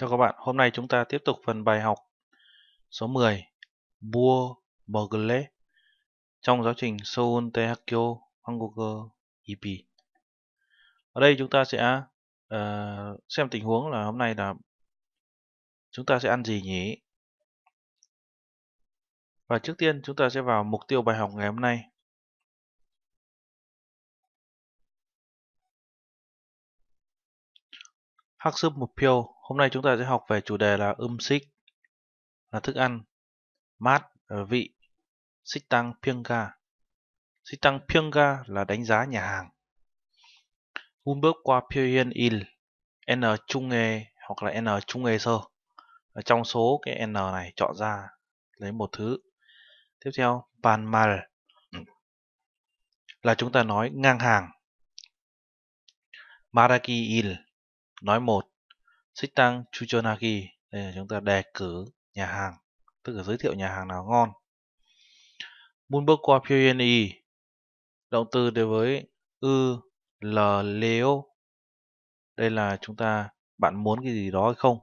Chào các bạn, hôm nay chúng ta tiếp tục phần bài học số 10 Bua Bogle trong giáo trình Seoul Tehakyo Hangoku EP. Ở đây chúng ta sẽ uh, xem tình huống là hôm nay là chúng ta sẽ ăn gì nhỉ? Và trước tiên chúng ta sẽ vào mục tiêu bài học ngày hôm nay. mục tiêu. Hôm nay chúng ta sẽ học về chủ đề là um xích là thức ăn, mát ờ, vị, xích tăng piêng ga. Xích tăng piêng là đánh giá nhà hàng. Un bước qua Pyongyang il n trung nghề hoặc là n trung nghề sơ. Ở trong số cái n này chọn ra lấy một thứ. Tiếp theo bàn mal là chúng ta nói ngang hàng. Maraki il nói một xích Sitang Chuchonagi đây là chúng ta đề cử nhà hàng tức là giới thiệu nhà hàng nào ngon bước qua Pyuyen động từ đối với ư l leo đây là chúng ta bạn muốn cái gì đó hay không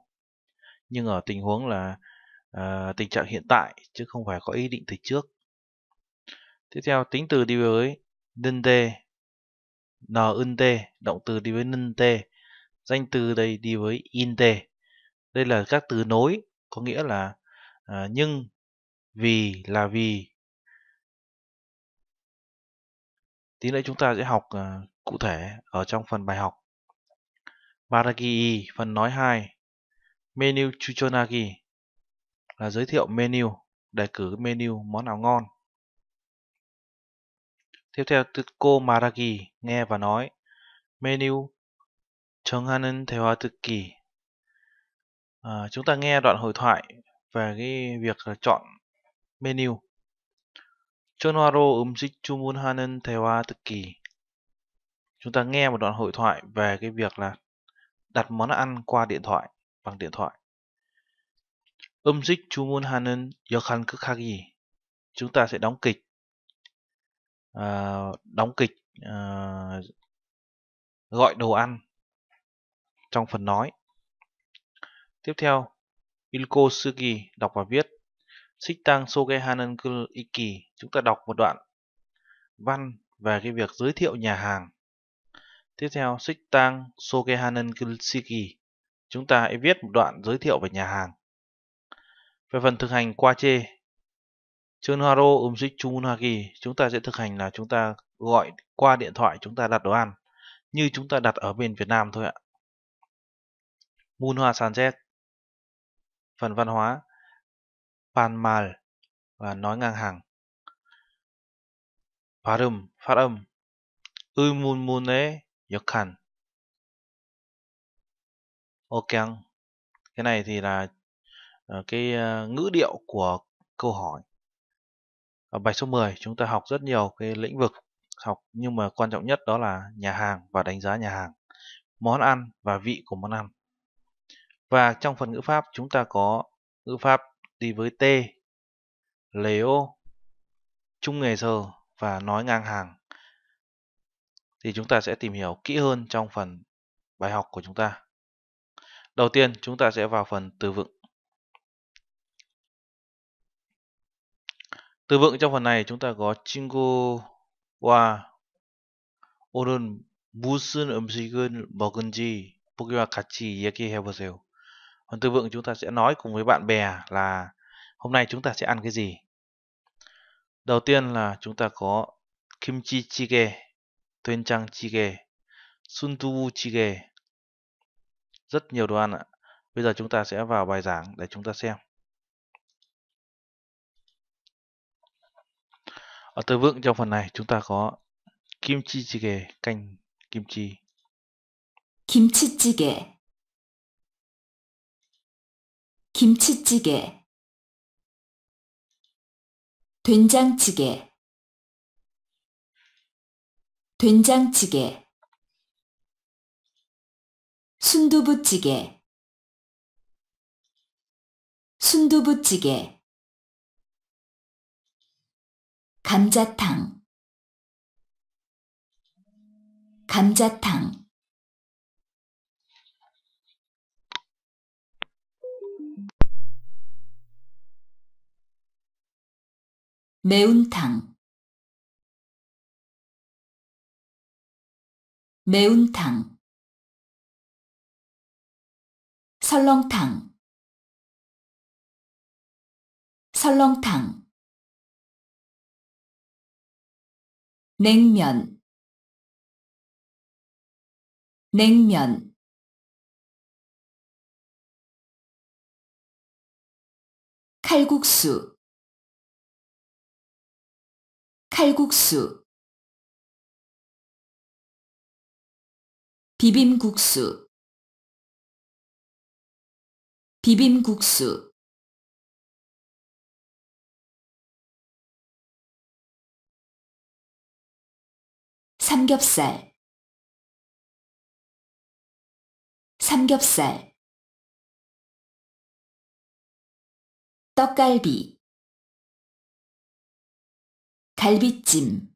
nhưng ở tình huống là à, tình trạng hiện tại chứ không phải có ý định từ trước tiếp theo tính từ đi với nân tê động từ đi với nân danh từ đây đi với inte đây là các từ nối có nghĩa là à, nhưng vì là vì tí nữa chúng ta sẽ học à, cụ thể ở trong phần bài học Baraki phần nói 2 menu Chuchonagi là giới thiệu menu đề cử menu món nào ngon tiếp theo từ cô Maraki nghe và nói menu 정하는 대화 듣기 à, chúng ta nghe đoạn hội thoại về cái việc là chọn menu 전화로 음식 주문하는 대화 듣기 chúng ta nghe một đoạn hội thoại về cái việc là đặt món ăn qua điện thoại bằng điện thoại 음식 주문하는 역할극하기 chúng ta sẽ đóng kịch à, đóng kịch à, gọi đồ ăn trong phần nói. Tiếp theo, Ilko Sugi đọc và viết Xích Tăng Sogehananku Iki chúng ta đọc một đoạn văn về cái việc giới thiệu nhà hàng. Tiếp theo, Xích Tăng Sogehananku Iki chúng ta hãy viết một đoạn giới thiệu về nhà hàng. Về phần thực hành qua chê, Chunharo Umjik Chumunhaki chúng ta sẽ thực hành là chúng ta gọi qua điện thoại chúng ta đặt đồ ăn như chúng ta đặt ở bên Việt Nam thôi ạ. Mun Hoa Sanjet. Phần văn hóa Panmal và nói ngang hàng. 발음, phát âm 의문문의 역한 어깽 Cái này thì là ờ, cái ờ, ngữ điệu của câu hỏi. Ở bài số 10 chúng ta học rất nhiều cái lĩnh vực học nhưng mà quan trọng nhất đó là nhà hàng và đánh giá nhà hàng, món ăn và vị của món ăn. Và trong phần ngữ pháp chúng ta có ngữ pháp đi với T, leo, chung nghề giờ và nói ngang hàng. Thì chúng ta sẽ tìm hiểu kỹ hơn trong phần bài học của chúng ta. Đầu tiên chúng ta sẽ vào phần từ vựng. Từ vựng trong phần này chúng ta có 친구 wa 오늘 무슨 음식을 먹은지 보기와 같이 이야기해 보세요. Còn tư vựng chúng ta sẽ nói cùng với bạn bè là hôm nay chúng ta sẽ ăn cái gì. Đầu tiên là chúng ta có kimchi jjigae, doenjang jjigae, sundubu jjigae. Rất nhiều đồ ăn ạ. Bây giờ chúng ta sẽ vào bài giảng để chúng ta xem. Ở tư vựng trong phần này chúng ta có kimchi jjigae, canh kim chi kimchi jjigae 김치찌개 된장찌개 된장찌개 순두부찌개 순두부찌개 감자탕 감자탕 매운탕 매운탕 설렁탕 설렁탕 냉면 냉면 칼국수 칼국수 비빔국수 비빔국수 삼겹살 삼겹살 떡갈비 갈비찜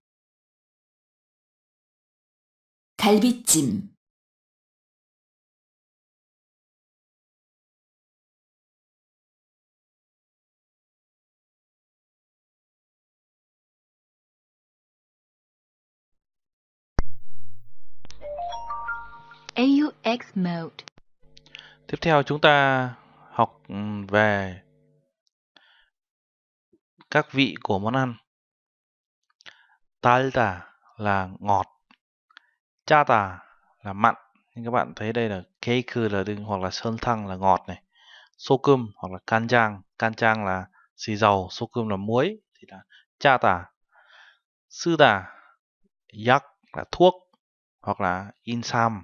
갈비찜 AUX mode. Tiếp theo chúng ta học về các vị của món ăn talta là ngọt chata là mặn nhưng các bạn thấy đây là keikư là đừng hoặc là sơn thăng là ngọt này sokum hoặc là kanjang kanjang là xì dầu sokum là muối thì là chata sư yak là thuốc hoặc là insam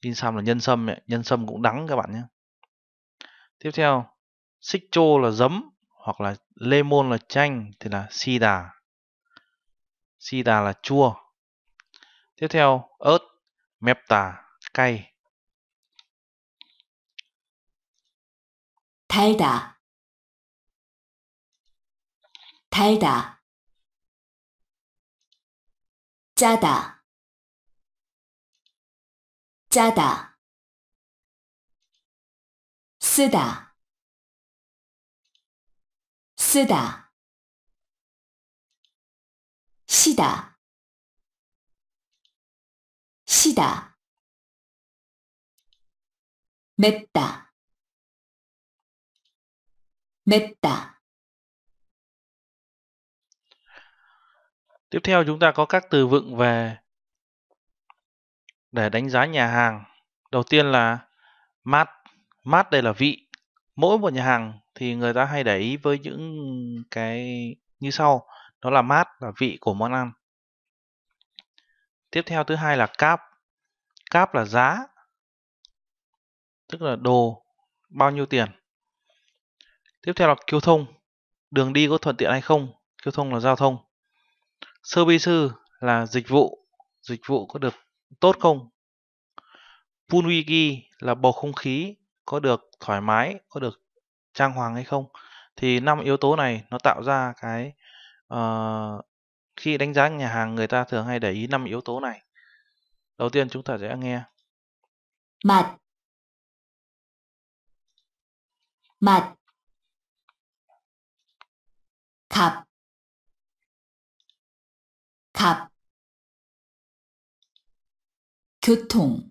insam là nhân sâm nhân sâm cũng đắng các bạn nhé tiếp theo xích chô là giấm hoặc là lemon là chanh thì là sida sida là chua tiếp theo ớt mepta cay 달다 달다 짜다 짜다 쓰다 쓰다 시다 시다 맵다 맵다 Tiếp theo chúng ta có các từ vựng về để đánh giá nhà hàng. Đầu tiên là mát. Mát đây là vị. Mỗi một nhà hàng thì người ta hay để ý với những cái như sau đó là mát và vị của món ăn. Tiếp theo thứ hai là cap. Cap là giá, tức là đồ bao nhiêu tiền. Tiếp theo là kiêu thông, đường đi có thuận tiện hay không, kiêu thông là giao thông. Service là dịch vụ, dịch vụ có được tốt không. Punwiki là bầu không khí có được thoải mái, có được trang hoàng hay không. Thì năm yếu tố này nó tạo ra cái Ờ, khi đánh giá nhà hàng người ta thường hay để ý năm yếu tố này. Đầu tiên chúng ta sẽ nghe Mặt Mặt Cặp thông,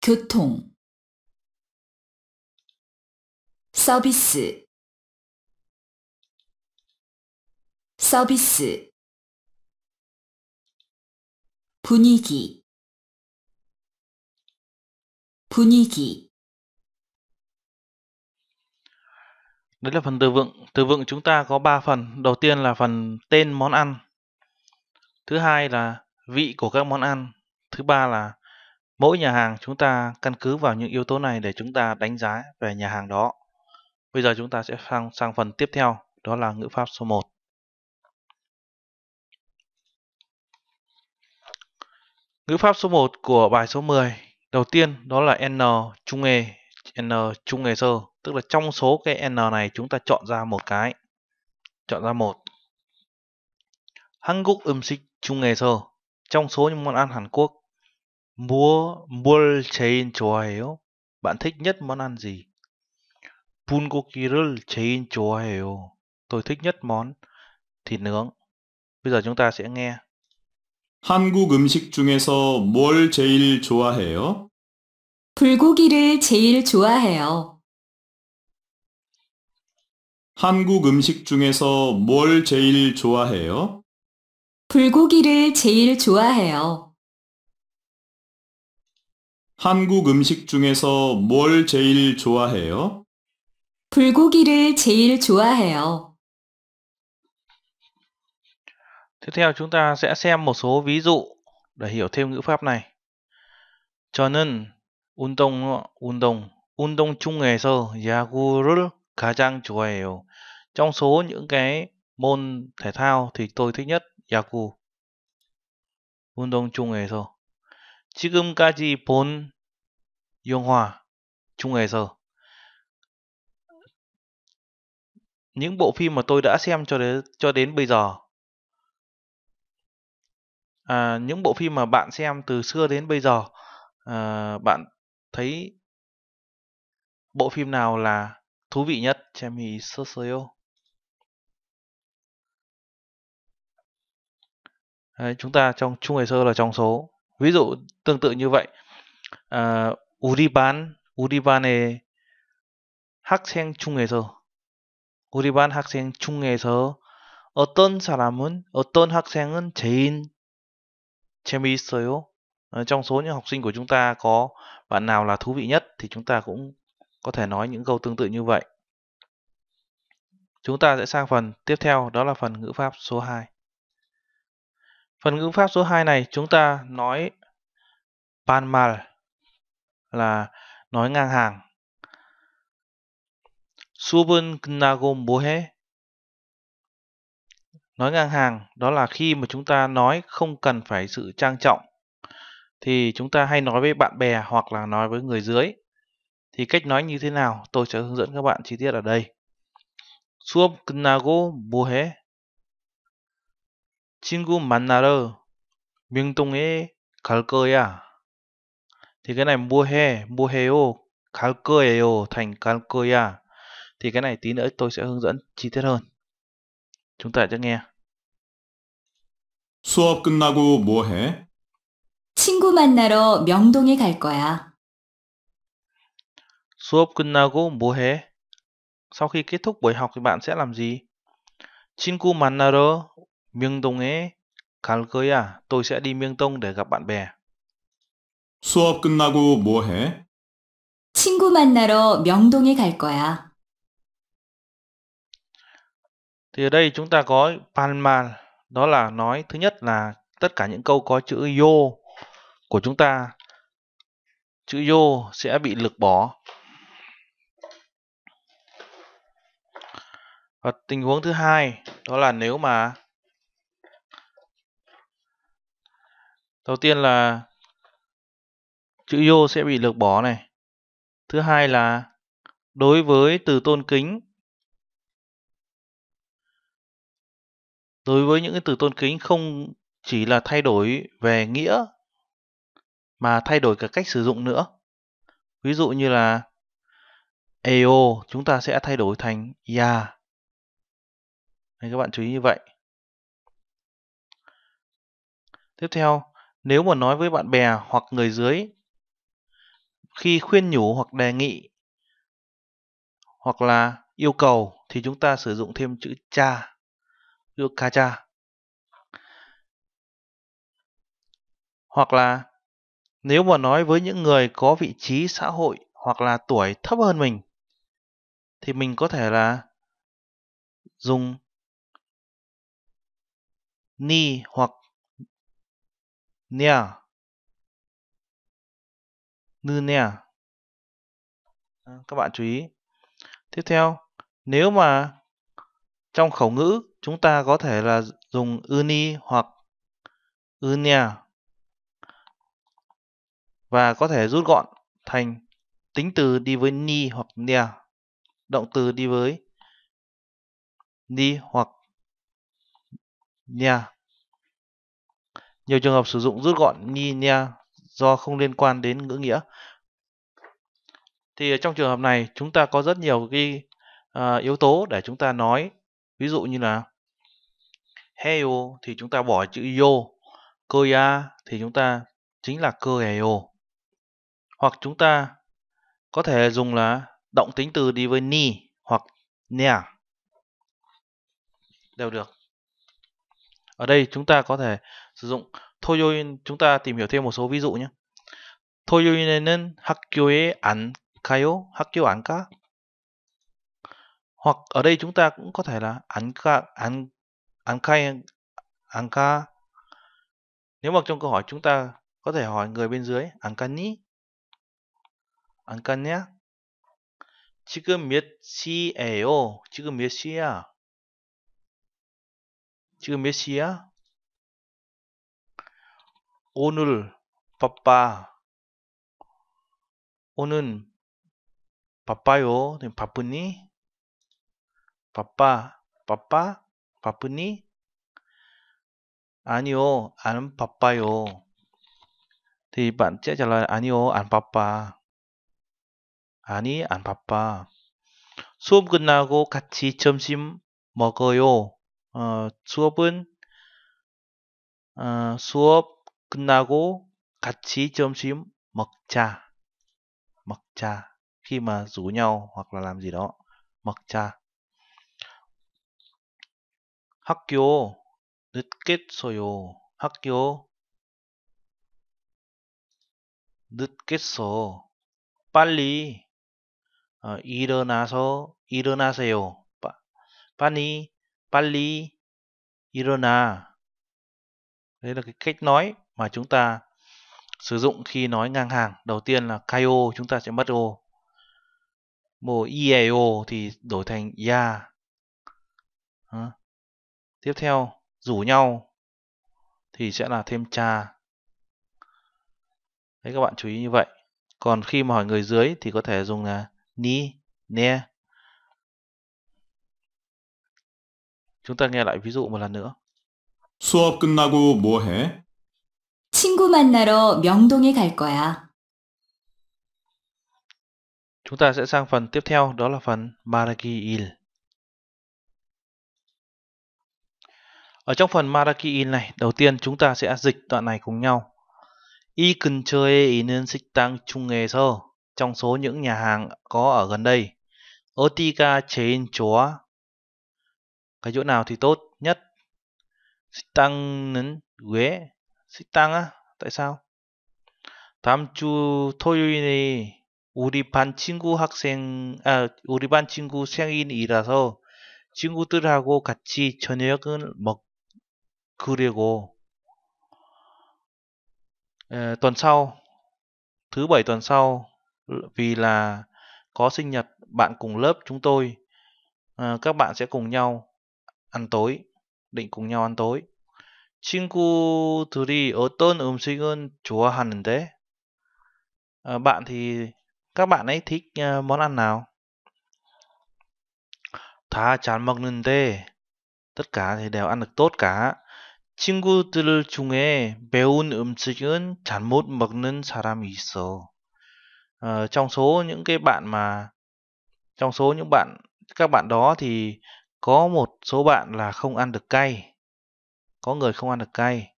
교통 thông, service. 서비스 분위기 분위기 Đấy là phần từ vựng. Từ vựng chúng ta có 3 phần. Đầu tiên là phần tên món ăn. Thứ hai là vị của các món ăn. Thứ ba là mỗi nhà hàng chúng ta căn cứ vào những yếu tố này để chúng ta đánh giá về nhà hàng đó. Bây giờ chúng ta sẽ sang sang phần tiếp theo, đó là ngữ pháp số 1. Ngữ pháp số 1 của bài số 10 đầu tiên đó là n chung nghề, e, n chung nghề e sơ, tức là trong số cái n này chúng ta chọn ra một cái. Chọn ra một. Hàn Quốc ẩm umsik chung nghề e sơ, trong số những món ăn Hàn Quốc. Mua mua chein 좋아해요. Bạn thích nhất món ăn gì? Bulgogi를 제일 좋아해요. Tôi thích nhất món thịt nướng. Bây giờ chúng ta sẽ nghe 한국 음식 중에서 뭘 제일 좋아해요? 불고기를 제일 좋아해요. 한국 음식 중에서 뭘 제일 좋아해요? 불고기를 제일 좋아해요. 한국 음식 중에서 뭘 제일 좋아해요? 불고기를 제일 좋아해요. Tiếp theo chúng ta sẽ xem một số ví dụ để hiểu thêm ngữ pháp này. cho nên 운동 운동 운동 중에서 야구를 가장 좋아해요. Trong số những cái môn thể thao thì tôi thích nhất 야구. 운동 중에서 지금까지 본 영화 중에서 những bộ phim mà tôi đã xem cho đến cho đến bây giờ à, những bộ phim mà bạn xem từ xưa đến bây giờ à, bạn thấy bộ phim nào là thú vị nhất xem thì chúng ta trong chung hồ sơ là trong số ví dụ tương tự như vậy à, 우리반 우리반의 학생 중에서 우리반 학생 중에서 어떤 사람은 어떤 학생은 제일 재미있어요. Ờ, trong số những học sinh của chúng ta có bạn nào là thú vị nhất thì chúng ta cũng có thể nói những câu tương tự như vậy. Chúng ta sẽ sang phần tiếp theo đó là phần ngữ pháp số 2. Phần ngữ pháp số 2 này chúng ta nói panmal là nói ngang hàng. 수분 끝나고 뭐해? nói ngang hàng đó là khi mà chúng ta nói không cần phải sự trang trọng thì chúng ta hay nói với bạn bè hoặc là nói với người dưới thì cách nói như thế nào tôi sẽ hướng dẫn các bạn chi tiết ở đây 수업 끝나고 뭐 해? 친구 만나러 명동에 갈 거야. Thì cái này mua hè, mua heo, 갈 거예요 thành 갈 거야. Thì cái này tí nữa tôi sẽ hướng dẫn chi tiết hơn. Chúng ta sẽ nghe. 수업 끝나고 뭐 해? 친구 만나러 명동에 갈 거야. 수업 끝나고 뭐 해? Sau khi kết thúc buổi học thì bạn sẽ làm gì? 친구 만나러 명동에 갈 거야. Tôi sẽ đi Myeongdong để gặp bạn bè. 수업 끝나고 뭐 해? 친구 만나러 명동에 갈 거야. Thì ở đây chúng ta có Palma đó là nói thứ nhất là tất cả những câu có chữ yo của chúng ta chữ yo sẽ bị lược bỏ. Và tình huống thứ hai đó là nếu mà đầu tiên là chữ yo sẽ bị lược bỏ này. Thứ hai là đối với từ tôn kính đối với những cái từ tôn kính không chỉ là thay đổi về nghĩa mà thay đổi cả cách sử dụng nữa. Ví dụ như là eo chúng ta sẽ thay đổi thành ya. Yeah. các bạn chú ý như vậy. Tiếp theo, nếu mà nói với bạn bè hoặc người dưới khi khuyên nhủ hoặc đề nghị hoặc là yêu cầu thì chúng ta sử dụng thêm chữ cha được kaja hoặc là nếu mà nói với những người có vị trí xã hội hoặc là tuổi thấp hơn mình thì mình có thể là dùng ni hoặc nia nư nia các bạn chú ý tiếp theo nếu mà trong khẩu ngữ Chúng ta có thể là dùng uni hoặc unia và có thể rút gọn thành tính từ đi với ni hoặc nia, động từ đi với ni hoặc nia. Nhiều trường hợp sử dụng rút gọn ni nia do không liên quan đến ngữ nghĩa. Thì trong trường hợp này chúng ta có rất nhiều cái uh, yếu tố để chúng ta nói. Ví dụ như là Heo thì chúng ta bỏ chữ yo. Koya thì chúng ta chính là koeo. Hoặc chúng ta có thể dùng là động tính từ đi với ni hoặc nea. Đều được. Ở đây chúng ta có thể sử dụng Toyoin chúng ta tìm hiểu thêm một số ví dụ nhé. Thôi 토요일에는 학교에 안 가요? 학교 안 가? Hoặc ở đây chúng ta cũng có thể là 안 가, 안 anh khai anh ca nếu mà trong câu hỏi chúng ta có thể hỏi người bên dưới anh can ni anh can nhé 지금 몇 시에요? 지금 몇 시야? 지금 몇 시야? 오늘 바빠. 오는 바빠요. 바쁘니? 바빠. 바빠? 바쁘니? 아니요, 안 바빠요. Thì b ạ 아니요, 안 바빠. 아니, 안 바빠. 수업 끝나고 같이 점심 먹어요. 어, 수업은 어, 수업 끝나고 같이 점심 먹자. 먹자. Khi mà rủ nhau 학교 늦겠어요. 학교 늦겠어. 빨리 어, 일어나서 일어나세요. 빠, 빨리 빨리 일어나. Đây là cái cách nói mà chúng ta sử dụng khi nói ngang hàng. Đầu tiên là kaio chúng ta sẽ mất o. Mồ ieo thì đổi thành ya. À tiếp theo rủ nhau thì sẽ là thêm cha đấy các bạn chú ý như vậy còn khi mà hỏi người dưới thì có thể dùng là ni ne chúng ta nghe lại ví dụ một lần nữa 수업 끝나고 뭐 해? 친구 만나러 명동에 갈 거야. Chúng ta sẽ sang phần tiếp theo đó là phần Maragi Il. Ở trong phần Maraki in này, đầu tiên chúng ta sẽ dịch đoạn này cùng nhau. Y cần chơi ý nên xích tăng 있는 nghề sơ trong số những nhà hàng có ở gần đây. Otika chain chúa Cái chỗ nào thì tốt nhất? Xích tăng 식당은 Xích tăng á? Tại sao? 다음 주 토요일에 우리 반 친구 학생 아 우리 반 친구 생일이라서 친구들하고 같이 저녁을 먹 Kuriego. À, tuần sau, thứ bảy tuần sau, vì là có sinh nhật bạn cùng lớp chúng tôi, à, các bạn sẽ cùng nhau ăn tối, định cùng nhau ăn tối. 친구들이 어떤 음식은 좋아하는데? À, bạn thì các bạn ấy thích uh, món ăn nào? 다잘 먹는데 tất cả thì đều ăn được tốt cả. 친구들 중에 매운 음식은 잘못 먹는 사람이 있어. Ờ, trong số những cái bạn mà trong số những bạn các bạn đó thì có một số bạn là không ăn được cay. Có người không ăn được cay.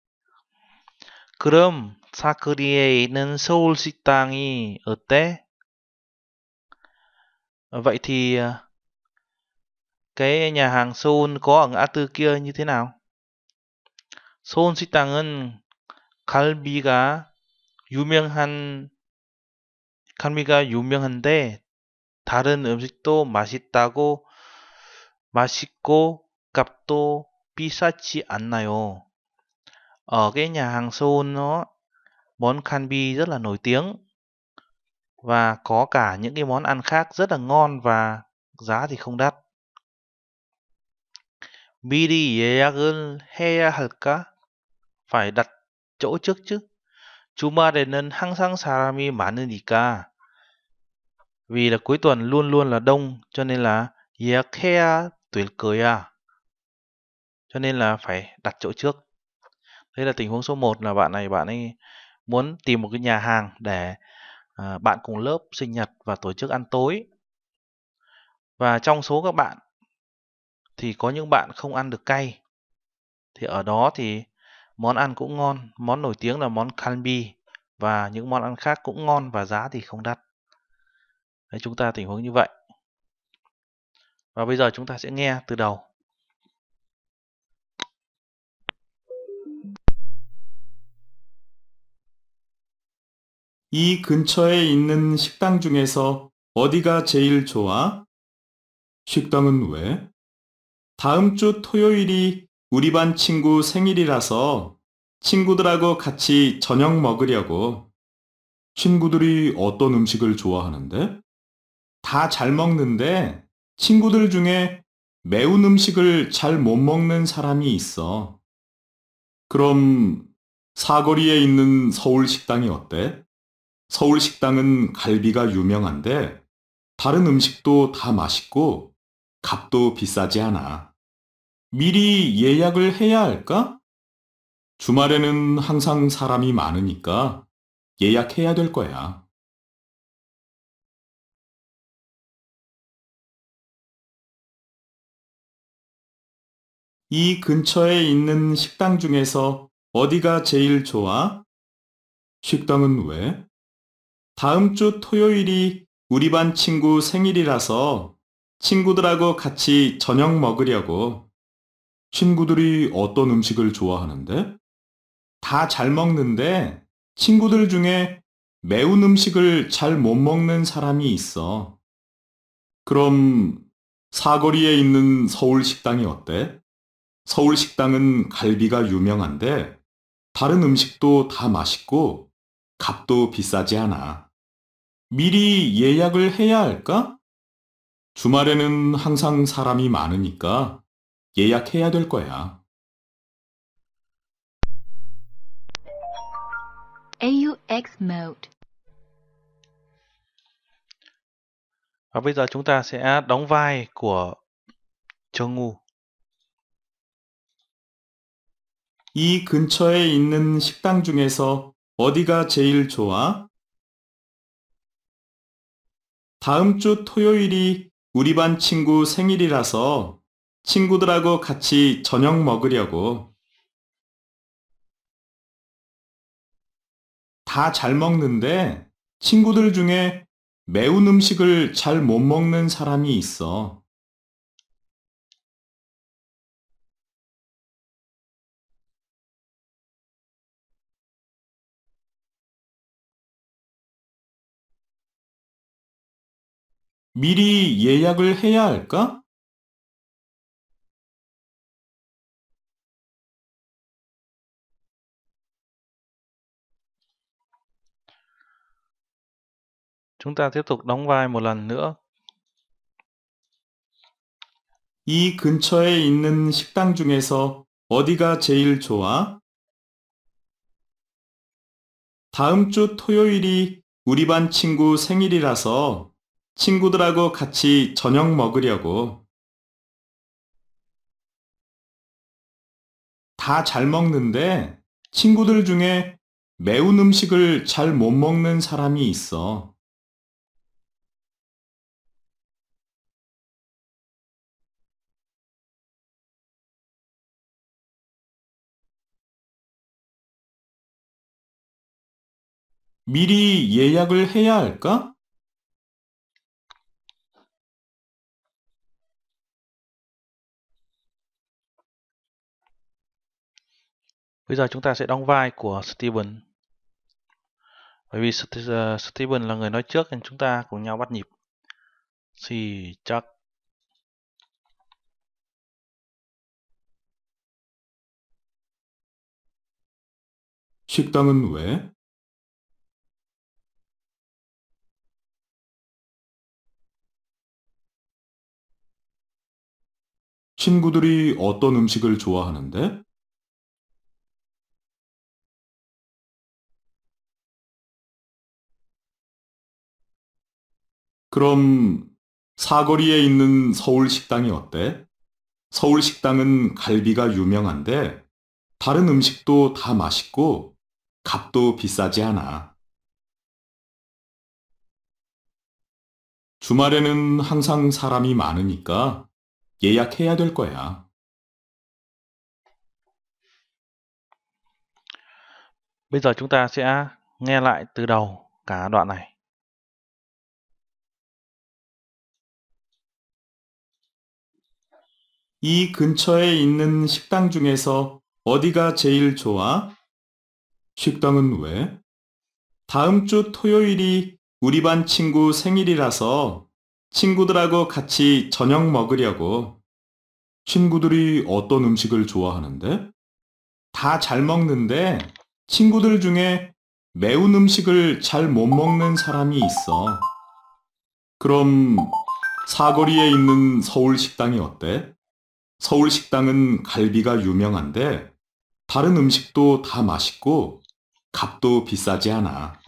그럼 사크리에 있는 서울 식당이 어때? Vậy thì cái nhà hàng Seoul có ở ngã tư kia như thế nào? 서원식당은 갈비가 유명한 갈비가 유명한데 다른 음식도 맛있다고 맛있고 값도 비싸지 않나요? Ở cái nhà hàng Seoul nó món kanbi rất là nổi tiếng và có cả những cái món ăn khác rất là ngon và giá thì không đắt. 미리 예약을 해야 할까? phải đặt chỗ trước chứ. 주말에는 항상 사람이 많으니까. Vì là cuối tuần luôn luôn là đông, cho nên là 예약해야 될 거야. Cho nên là phải đặt chỗ trước. Đây là tình huống số 1 là bạn này bạn ấy muốn tìm một cái nhà hàng để à, bạn cùng lớp sinh nhật và tổ chức ăn tối. Và trong số các bạn thì có những bạn không ăn được cay. Thì ở đó thì Món ăn cũng ngon, món nổi tiếng là món kalbi và những món ăn khác cũng ngon và giá thì không đắt. Đấy, chúng ta tình huống như vậy. Và bây giờ chúng ta sẽ nghe từ đầu. 이 근처에 있는 식당 중에서 어디가 제일 좋아? 식당은 왜? 다음 주 토요일이 우리 반 친구 생일이라서 친구들하고 같이 저녁 먹으려고. 친구들이 어떤 음식을 좋아하는데? 다 잘 먹는데 친구들 중에 매운 음식을 잘 못 먹는 사람이 있어. 그럼 사거리에 있는 서울 식당이 어때? 서울 식당은 갈비가 유명한데 다른 음식도 다 맛있고 값도 비싸지 않아. 미리 예약을 해야 할까? 주말에는 항상 사람이 많으니까 예약해야 될 거야. 이 근처에 있는 식당 중에서 어디가 제일 좋아? 식당은 왜? 다음 주 토요일이 우리 반 친구 생일이라서 친구들하고 같이 저녁 먹으려고. 친구들이 어떤 음식을 좋아하는데? 다 잘 먹는데 친구들 중에 매운 음식을 잘 못 먹는 사람이 있어. 그럼 사거리에 있는 서울 식당이 어때? 서울 식당은 갈비가 유명한데 다른 음식도 다 맛있고 값도 비싸지 않아. 미리 예약을 해야 할까? 주말에는 항상 사람이 많으니까 예약해야 될 거야. AUX mode. Và bây giờ chúng ta sẽ đóng vai của 정우. 이 근처에 있는 식당 중에서 어디가 제일 좋아? 다음 주 토요일이 우리 반 친구 생일이라서 친구들하고 같이 저녁 먹으려고. 다 잘 먹는데 친구들 중에 매운 음식을 잘 못 먹는 사람이 있어. 미리 예약을 해야 할까? chúng ta tiếp tục đóng vai một lần nữa. 이 근처에 있는 식당 중에서 어디가 제일 좋아? 다음 주 토요일이 우리 반 친구 생일이라서 친구들하고 같이 저녁 먹으려고. 다 잘 먹는데 친구들 중에 매운 음식을 잘 못 먹는 사람이 있어. 미리 예약을 해야 할까? Bây giờ chúng ta sẽ đóng vai của Steven. Bởi vì ờ, Steven là người nói trước nên chúng ta cùng nhau bắt nhịp. Si 시작 식당은 왜? 친구들이 어떤 음식을 좋아하는데? 그럼 사거리에 있는 서울 식당이 어때? 서울 식당은 갈비가 유명한데 다른 음식도 다 맛있고 값도 비싸지 않아. 주말에는 항상 사람이 많으니까 예약해야 될 거야. b â chúng ta sẽ nghe lại từ đầu cả đoạn này. 이 근처에 있는 식당 중에서 어디가 제일 좋아? 식당은 왜? 다음 주 토요일이 우리 반 친구 생일이라서 친구들하고 같이 저녁 먹으려고. 친구들이 어떤 음식을 좋아하는데? 다 잘 먹는데 친구들 중에 매운 음식을 잘 못 먹는 사람이 있어. 그럼 사거리에 있는 서울 식당이 어때? 서울 식당은 갈비가 유명한데 다른 음식도 다 맛있고 값도 비싸지 않아.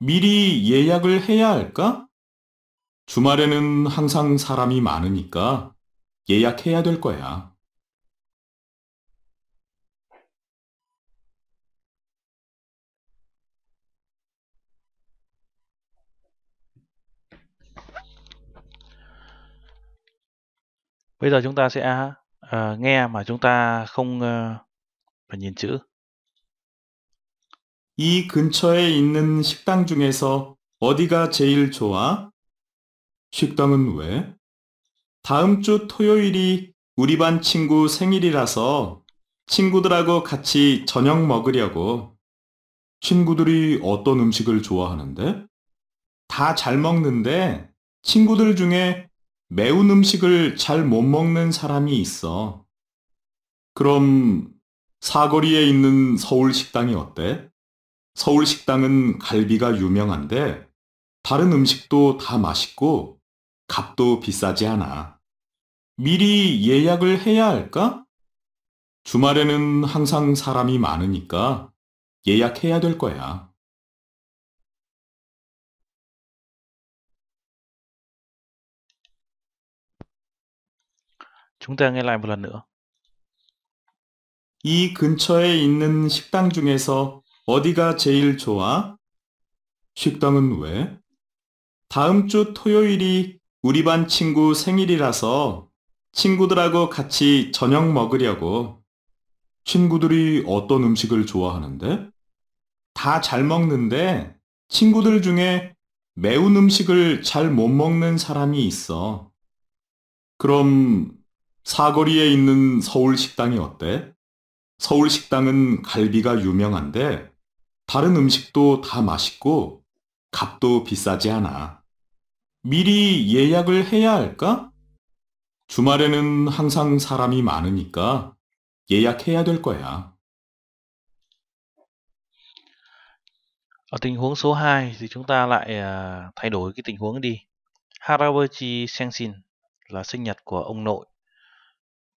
미리 예약을 해야 할까? 주말에는 항상 사람이 많으니까 예약해야 될 거야. Bây giờ chúng ta sẽ uh, nghe mà chúng ta không uh, phải nhìn chữ. 이 근처에 있는 식당 중에서 어디가 제일 좋아? 식당은 왜? 다음 주 토요일이 우리 반 친구 생일이라서 친구들하고 같이 저녁 먹으려고. 친구들이 어떤 음식을 좋아하는데? 다 잘 먹는데 친구들 중에 매운 음식을 잘 못 먹는 사람이 있어. 그럼 사거리에 있는 서울 식당이 어때? 서울 식당은 갈비가 유명한데 다른 음식도 다 맛있고 값도 비싸지 않아. 미리 예약을 해야 할까? 주말에는 항상 사람이 많으니까 예약해야 될 거야. 중대 ú 의 라이브라 g h 이 근처에 있는 식당 중에서 어디가 제일 좋아? 식당은 왜? 다음 주 토요일이 우리 반 친구 생일이라서 친구들하고 같이 저녁 먹으려고. 친구들이 어떤 음식을 좋아하는데? 다 잘 먹는데 친구들 중에 매운 음식을 잘 못 먹는 사람이 있어. 그럼 사거리에 있는 서울 식당이 어때? 서울 식당은 갈비가 유명한데 다른 음식도 다 맛있고 값도 비싸지 않아. 미리 예약을 해야 할까? 주말에는 항상 사람이 많으니까 예약해야 될 거야. Ở tình huống số 2 thì chúng ta lại à, thay đổi cái tình huống đi. 할아버지 생신 là sinh nhật của ông nội.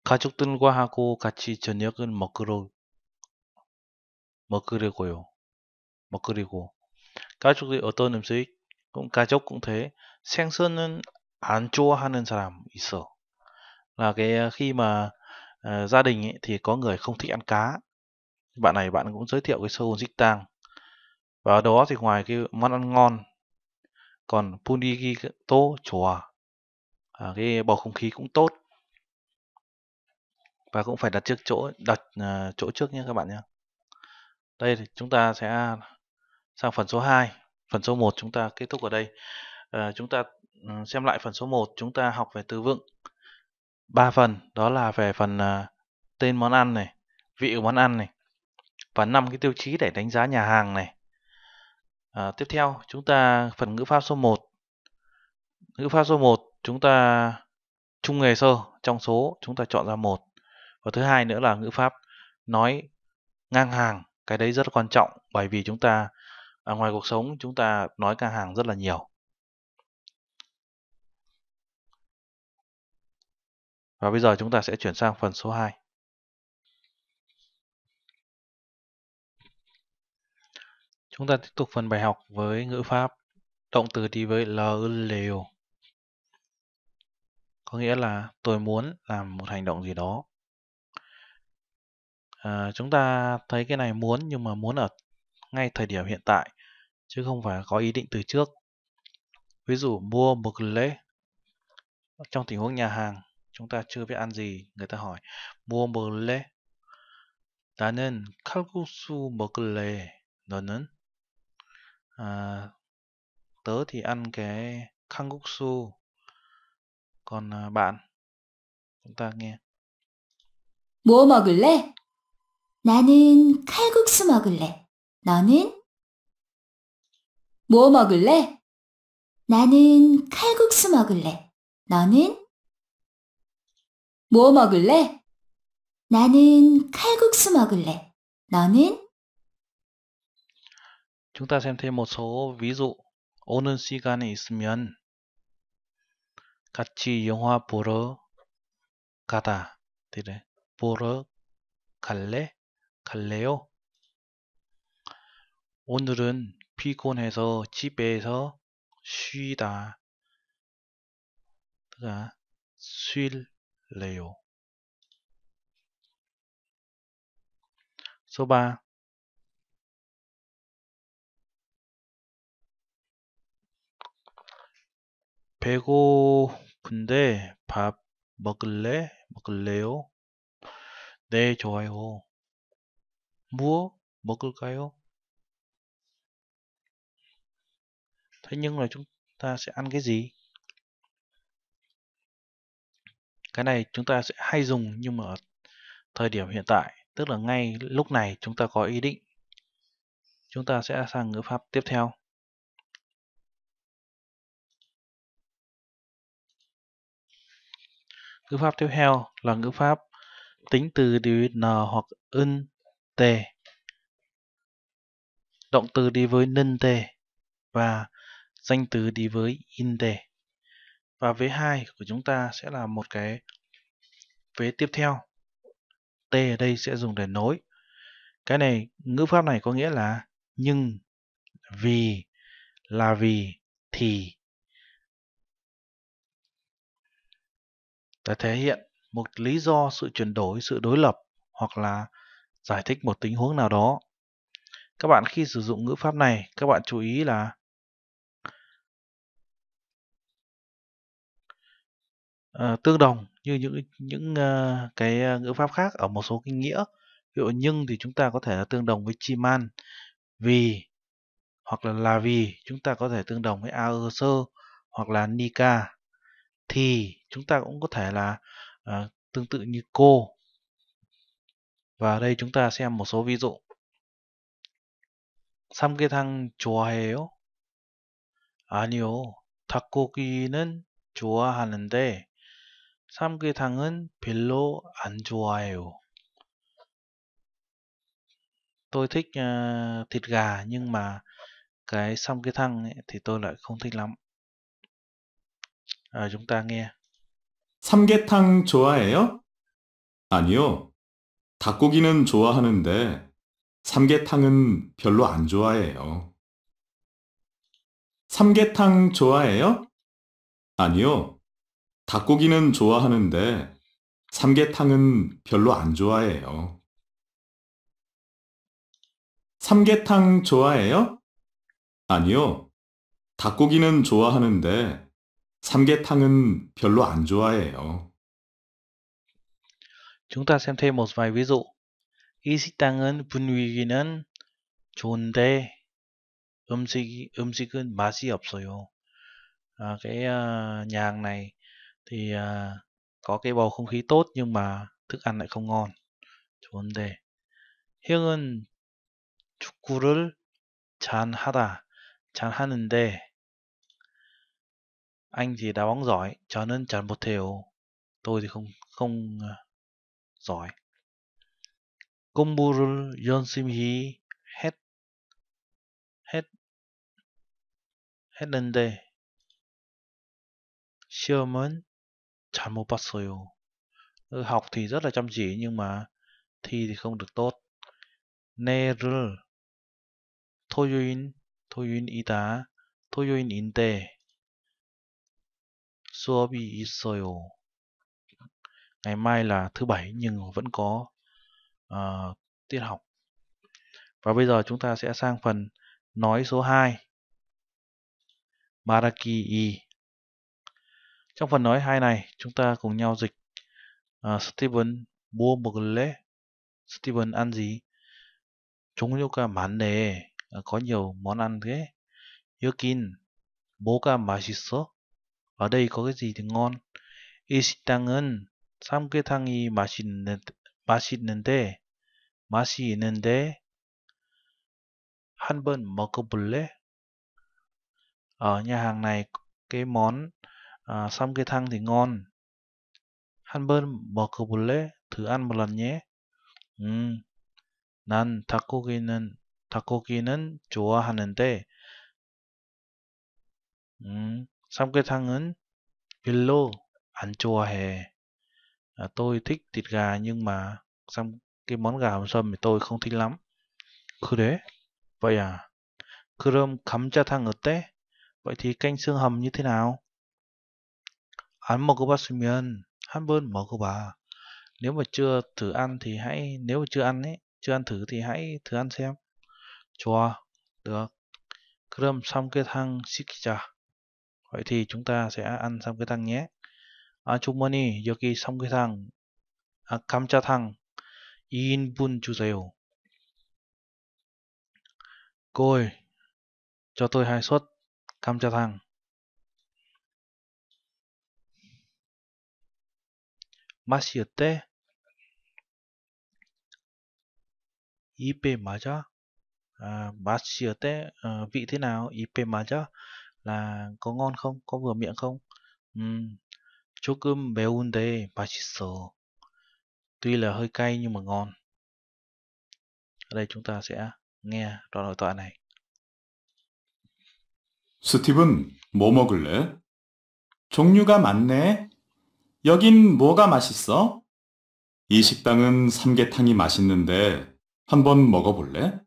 가족들과 하고 같이 저녁을 먹으러 먹으려고요. 먹으려고. 가족이 어떤 음식? cũng 가족 cũng thế. 생선은 안 좋아하는 사람 있어 là cái khi mà uh, gia đình ấy, thì có người không thích ăn cá bạn này bạn cũng giới thiệu cái sâu dích tang và ở đó thì ngoài cái món ăn ngon còn pundi tô chùa à, cái bầu không khí cũng tốt và cũng phải đặt trước chỗ đặt uh, chỗ trước nhé các bạn nhé đây thì chúng ta sẽ sang phần số 2 phần số 1 chúng ta kết thúc ở đây Ờ, chúng ta ừ, xem lại phần số 1 chúng ta học về từ vựng ba phần đó là về phần ờ, tên món ăn này vị của món ăn này và năm cái tiêu chí để đánh giá nhà hàng này à, tiếp theo chúng ta phần ngữ pháp số 1 ngữ pháp số 1 chúng ta chung nghề sơ trong số chúng ta chọn ra một và thứ hai nữa là ngữ pháp nói ngang hàng cái đấy rất quan trọng bởi vì chúng ta à, ngoài cuộc sống chúng ta nói ngang hàng rất là nhiều Và bây giờ chúng ta sẽ chuyển sang phần số 2. Chúng ta tiếp tục phần bài học với ngữ pháp động từ đi với l lều. Có nghĩa là tôi muốn làm một hành động gì đó. À, chúng ta thấy cái này muốn nhưng mà muốn ở ngay thời điểm hiện tại chứ không phải có ý định từ trước. Ví dụ mua một lễ trong tình huống nhà hàng chúng ta chưa biết ăn gì, người ta hỏi mua bơ lê, 먹을래? 나는 칼국수 먹을래. 너는? À, tớ thì ăn cái 칼국수. Còn à, bạn? Chúng ta nghe. mua bơ lê, 나는 칼국수 먹을래. 너는? 뭐 먹을래? 나는 칼국수 먹을래. 너는? 뭐 먹을래? 나는 칼국수 먹을래. 너는? Chúng ta xem thêm một số ví dụ. 오는 시간에 있으면 같이 영화 보러 가다. 되네. 보러 갈래? 갈래요? 오늘은 피곤해서 집에서 쉬다. 그러니까 쉴 레요. 소봐 배고픈데 밥 먹을래? 먹을래요? 네, 좋아요. 무엇 먹을까요? 다 h ế nhưng là c cái này chúng ta sẽ hay dùng nhưng mà ở thời điểm hiện tại tức là ngay lúc này chúng ta có ý định chúng ta sẽ sang ngữ pháp tiếp theo ngữ pháp tiếp theo là ngữ pháp tính từ đi với n hoặc ân t động từ đi với nân t và danh từ đi với in t và vế 2 của chúng ta sẽ là một cái vế tiếp theo t ở đây sẽ dùng để nối cái này ngữ pháp này có nghĩa là nhưng vì là vì thì để thể hiện một lý do sự chuyển đổi sự đối lập hoặc là giải thích một tình huống nào đó các bạn khi sử dụng ngữ pháp này các bạn chú ý là Ờ, tương đồng như những những ờ, cái ờ, ngữ pháp khác ở một số cái nghĩa. Ví dụ nhưng thì chúng ta có thể là tương đồng với chi vì hoặc là là vì chúng ta có thể tương đồng với ao sơ hoặc là nika thì chúng ta cũng có thể là à, tương tự như cô và ở đây chúng ta xem một số ví dụ 삼계탕 좋아해요? 아니요, 닭고기는 좋아하는데 삼계탕은 별로 안 좋아해요. Tôi thích uh, thịt gà nhưng mà cái samgyetang ấy, thì tôi lại không thích lắm. À, chúng ta nghe. 삼계탕 좋아해요? 아니요. 닭고기는 좋아하는데 삼계탕은 별로 안 좋아해요. 삼계탕 좋아해요? 아니요. 닭고기는 좋아하는데 삼계탕은 별로 안 좋아해요. 삼계탕 좋아해요? 아니요. 닭고기는 좋아하는데 삼계탕은 별로 안 좋아해요. Chúng ta xem thêm một vài ví dụ. Ý x í c 분위기는 좋은데 음식, 음식은 맛이 없어요. À, cái uh, nhà hàng này thì à, có cái bầu không khí tốt nhưng mà thức ăn lại không ngon Vấn 좋은데 형은 축구를 잘하다 잘하는데 anh thì đá bóng giỏi cho nên chẳng một thiểu tôi thì không không uh, giỏi 공부를 열심히 했, 했, 했는데 시험은 잘 봤어요. Ừ, học thì rất là chăm chỉ nhưng mà thi thì không được tốt. 내를 토요일 토요일이다. 토요일인데 수업이 있어요. Ngày mai là thứ bảy nhưng vẫn có uh, tiết học. Và bây giờ chúng ta sẽ sang phần nói số 2. Maraki i trong phần nói 2 này, chúng ta cùng nhau dịch uh, Steven mua một lễ. Steven ăn gì? chúng cả 종류가 많네. 아, 건요, 원하는 게. 여긴 뭐가 맛있어? ở đây có cái gì thì ngon. cái 이 식당은 삼계탕이 맛있는, 맛있는데, 맛이 있는데, 한번 먹어볼래? Ở nhà hàng này, cái món à, samke thăng thì ngon ăn bò 한번 lê thử ăn một lần nhé. 음, 난 닭고기는 닭고기는 좋아하는데, 음, 삼계탕은 별로 안 좋아해. À, tôi thích thịt gà nhưng mà xong cái món gà hầm sâm thì tôi không thích lắm. đấy. Vậy à? 그럼 감자탕 어때? Vậy thì canh xương hầm như thế nào? 안 먹어봤으면 한번 먹어봐 nếu mà chưa thử ăn thì hãy nếu chưa ăn ấy chưa ăn thử thì hãy thử ăn xem 좋아 được 그럼 삼계탕 시키자 vậy thì chúng ta sẽ ăn 삼계탕 nhé 아주머니 여기 삼계탕 아, 감자탕 2인분 주세요 cô ơi cho tôi hai suất cam cho thằng 마시었대? 이페 맞아? À, 마시었대? À, vị thế nào? 이페 맞아? Là có ngon không? Có vừa miệng không? 음, 조금 매운데 맛있어. Tuy là hơi cay nhưng mà ngon. Ở đây chúng ta sẽ nghe đoạn đối thoại này. 스티븐, 뭐 먹을래? 종류가 많네. 여긴 뭐가 맛있어? 이 식당은 삼계탕이 맛있는데 한번 먹어볼래?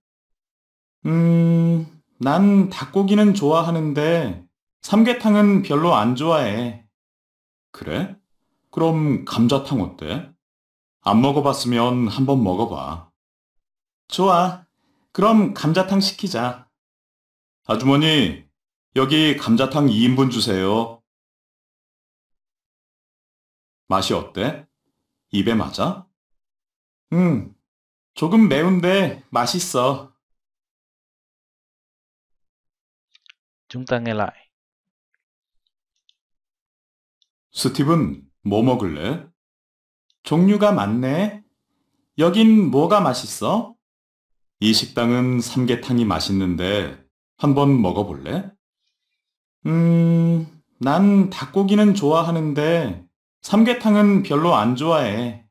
음, 난 닭고기는 좋아하는데 삼계탕은 별로 안 좋아해. 그래? 그럼 감자탕 어때? 안 먹어봤으면 한번 먹어봐. 좋아. 그럼 감자탕 시키자. 아주머니, 여기 감자탕 2인분 주세요. 맛이 어때? 입에 맞아? 음, 조금 매운데 맛있어. 중 h ú n 이 스티븐, 뭐 먹을래? 종류가 많네. 여긴 뭐가 맛있어? 이 식당은 삼계탕이 맛있는데 한번 먹어볼래? 음, 난 닭고기는 좋아하는데 삼계탕은 별로 안 좋아해.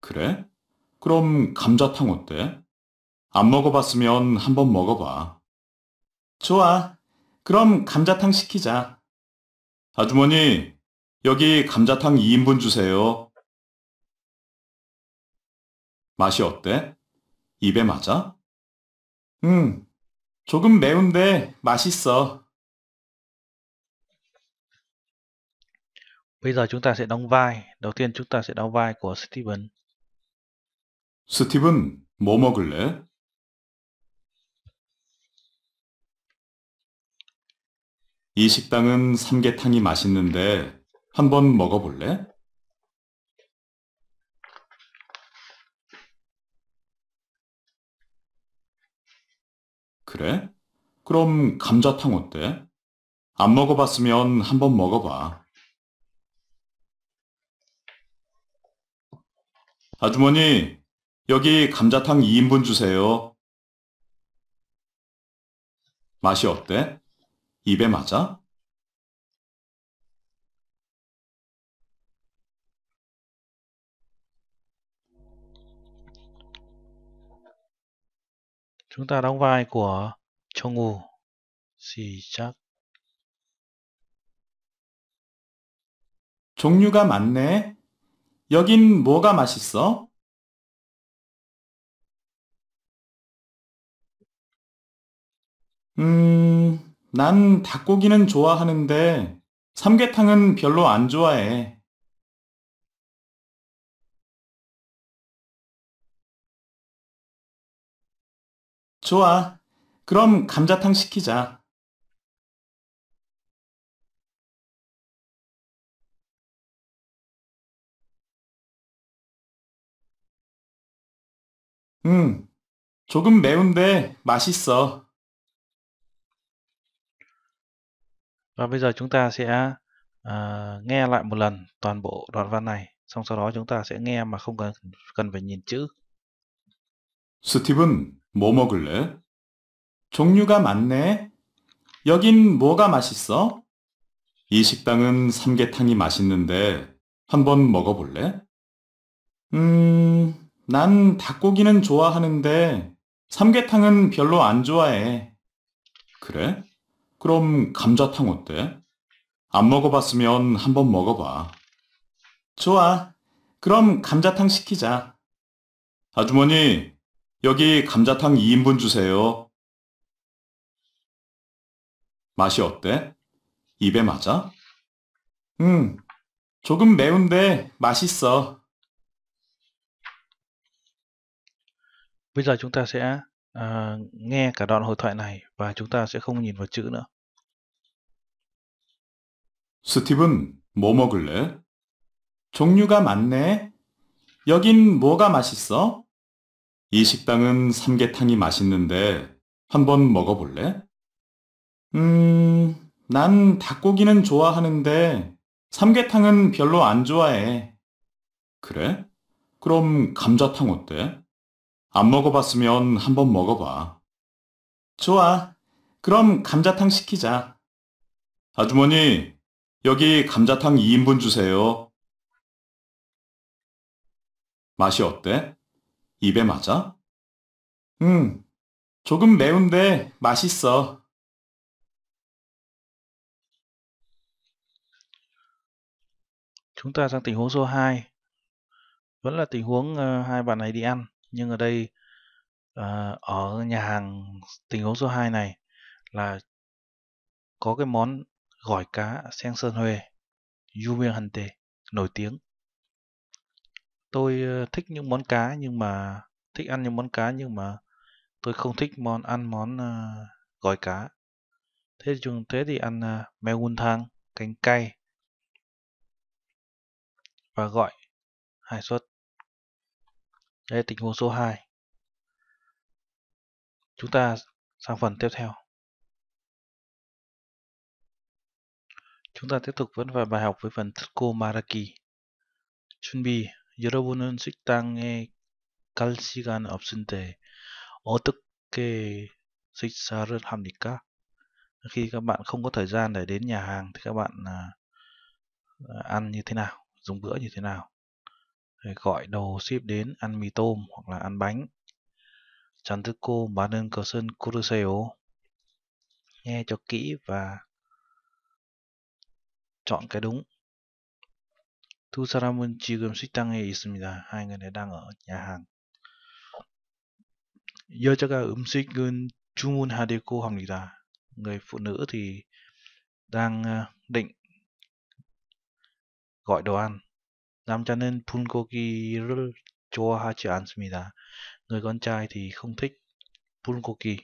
그래? 그럼 감자탕 어때? 안 먹어봤으면 한번 먹어봐. 좋아. 그럼 감자탕 시키자. 아주머니, 여기 감자탕 2인분 주세요. 맛이 어때? 입에 맞아? 응, 음, 조금 매운데 맛있어. Bây giờ chúng ta sẽ đóng vai. Đầu tiên chúng ta sẽ đóng vai của Steven. 스티븐, 뭐 먹을래? 이 식당은 삼계탕이 맛있는데 한번 먹어볼래? 그래? 그럼 감자탕 어때? 안 먹어봤으면 한번 먹어봐. 아주머니, 여기 감자탕 2인분 주세요. 맛이 어때? 입에 맞아? Chúng ta đóng vai của Chong Woo. 시작. 종류가 많네. 여긴 뭐가 맛있어? 음, 난 닭고기는 좋아하는데 삼계탕은 별로 안 좋아해. 좋아. 그럼 감자탕 시키자. 음, 조금 매운데 맛있어. Và bây giờ chúng ta sẽ uh, nghe lại một lần toàn bộ đoạn văn này. Xong sau đó chúng ta sẽ nghe mà không cần cần phải nhìn chữ. 스티븐, 뭐 먹을래? 종류가 많네. 여긴 뭐가 맛있어? 이 식당은 삼계탕이 맛있는데 한번 먹어볼래? 음, 난 닭고기는 좋아하는데 삼계탕은 별로 안 좋아해. 그래? 그럼 감자탕 어때? 안 먹어봤으면 한번 먹어봐. 좋아. 그럼 감자탕 시키자. 아주머니, 여기 감자탕 2인분 주세요. 맛이 어때? 입에 맞아? 응, 조금 매운데 맛있어. Bây giờ chúng ta sẽ à, nghe cả đoạn hội thoại này và chúng ta sẽ không nhìn vào chữ nữa. 스티븐, 뭐 먹을래? 종류가 많네. 여긴 뭐가 맛있어? 이 식당은 삼계탕이 맛있는데 한번 먹어볼래? 음, 난 닭고기는 좋아하는데 삼계탕은 별로 안 좋아해. 그래? 그럼 감자탕 어때? 안 먹어봤으면 한번 먹어봐. 좋아. 그럼 감자탕 시키자. 아주머니, 여기 감자탕 2인분 주세요. 맛이 어때? 입에 맞아? 응, 조금 매운데 맛있어. c h sang tình huống số 2. Vẫn là tình huống hai bạn này đi ăn. nhưng ở đây uh, ở nhà hàng tình huống số 2 này là có cái món gỏi cá sen sơn huê yumen hante nổi tiếng tôi ờ, thích những món cá nhưng mà thích ăn những món cá nhưng mà tôi không thích món ăn món uh, gỏi cá thế chúng thế thì ăn uh, meo un thang canh cay và gọi hai suất đây là tình huống số 2. Chúng ta sang phần tiếp theo. Chúng ta tiếp tục vẫn vào bài học với phần Tsuko Maraki. 준비, 여러분은 식당에 갈 시간 없은데 어떻게 식사를 합니까? Khi các bạn không có thời gian để đến nhà hàng thì các bạn à, à, ăn như thế nào, dùng bữa như thế nào? gọi đồ ship đến ăn mì tôm hoặc là ăn bánh. thức cô bán Chantuko Banen sơn Kuruseo Nghe cho kỹ và chọn cái đúng. Thu Saramun 지금 식당에 있습니다. Hai người này đang ở nhà hàng. 여자가 음식은 주문하려고 합니다. Người phụ nữ thì đang ờ, định gọi đồ ăn. 남자는 불고기를 좋아하지 않습니다. Người con trai thì không thích bulgogi.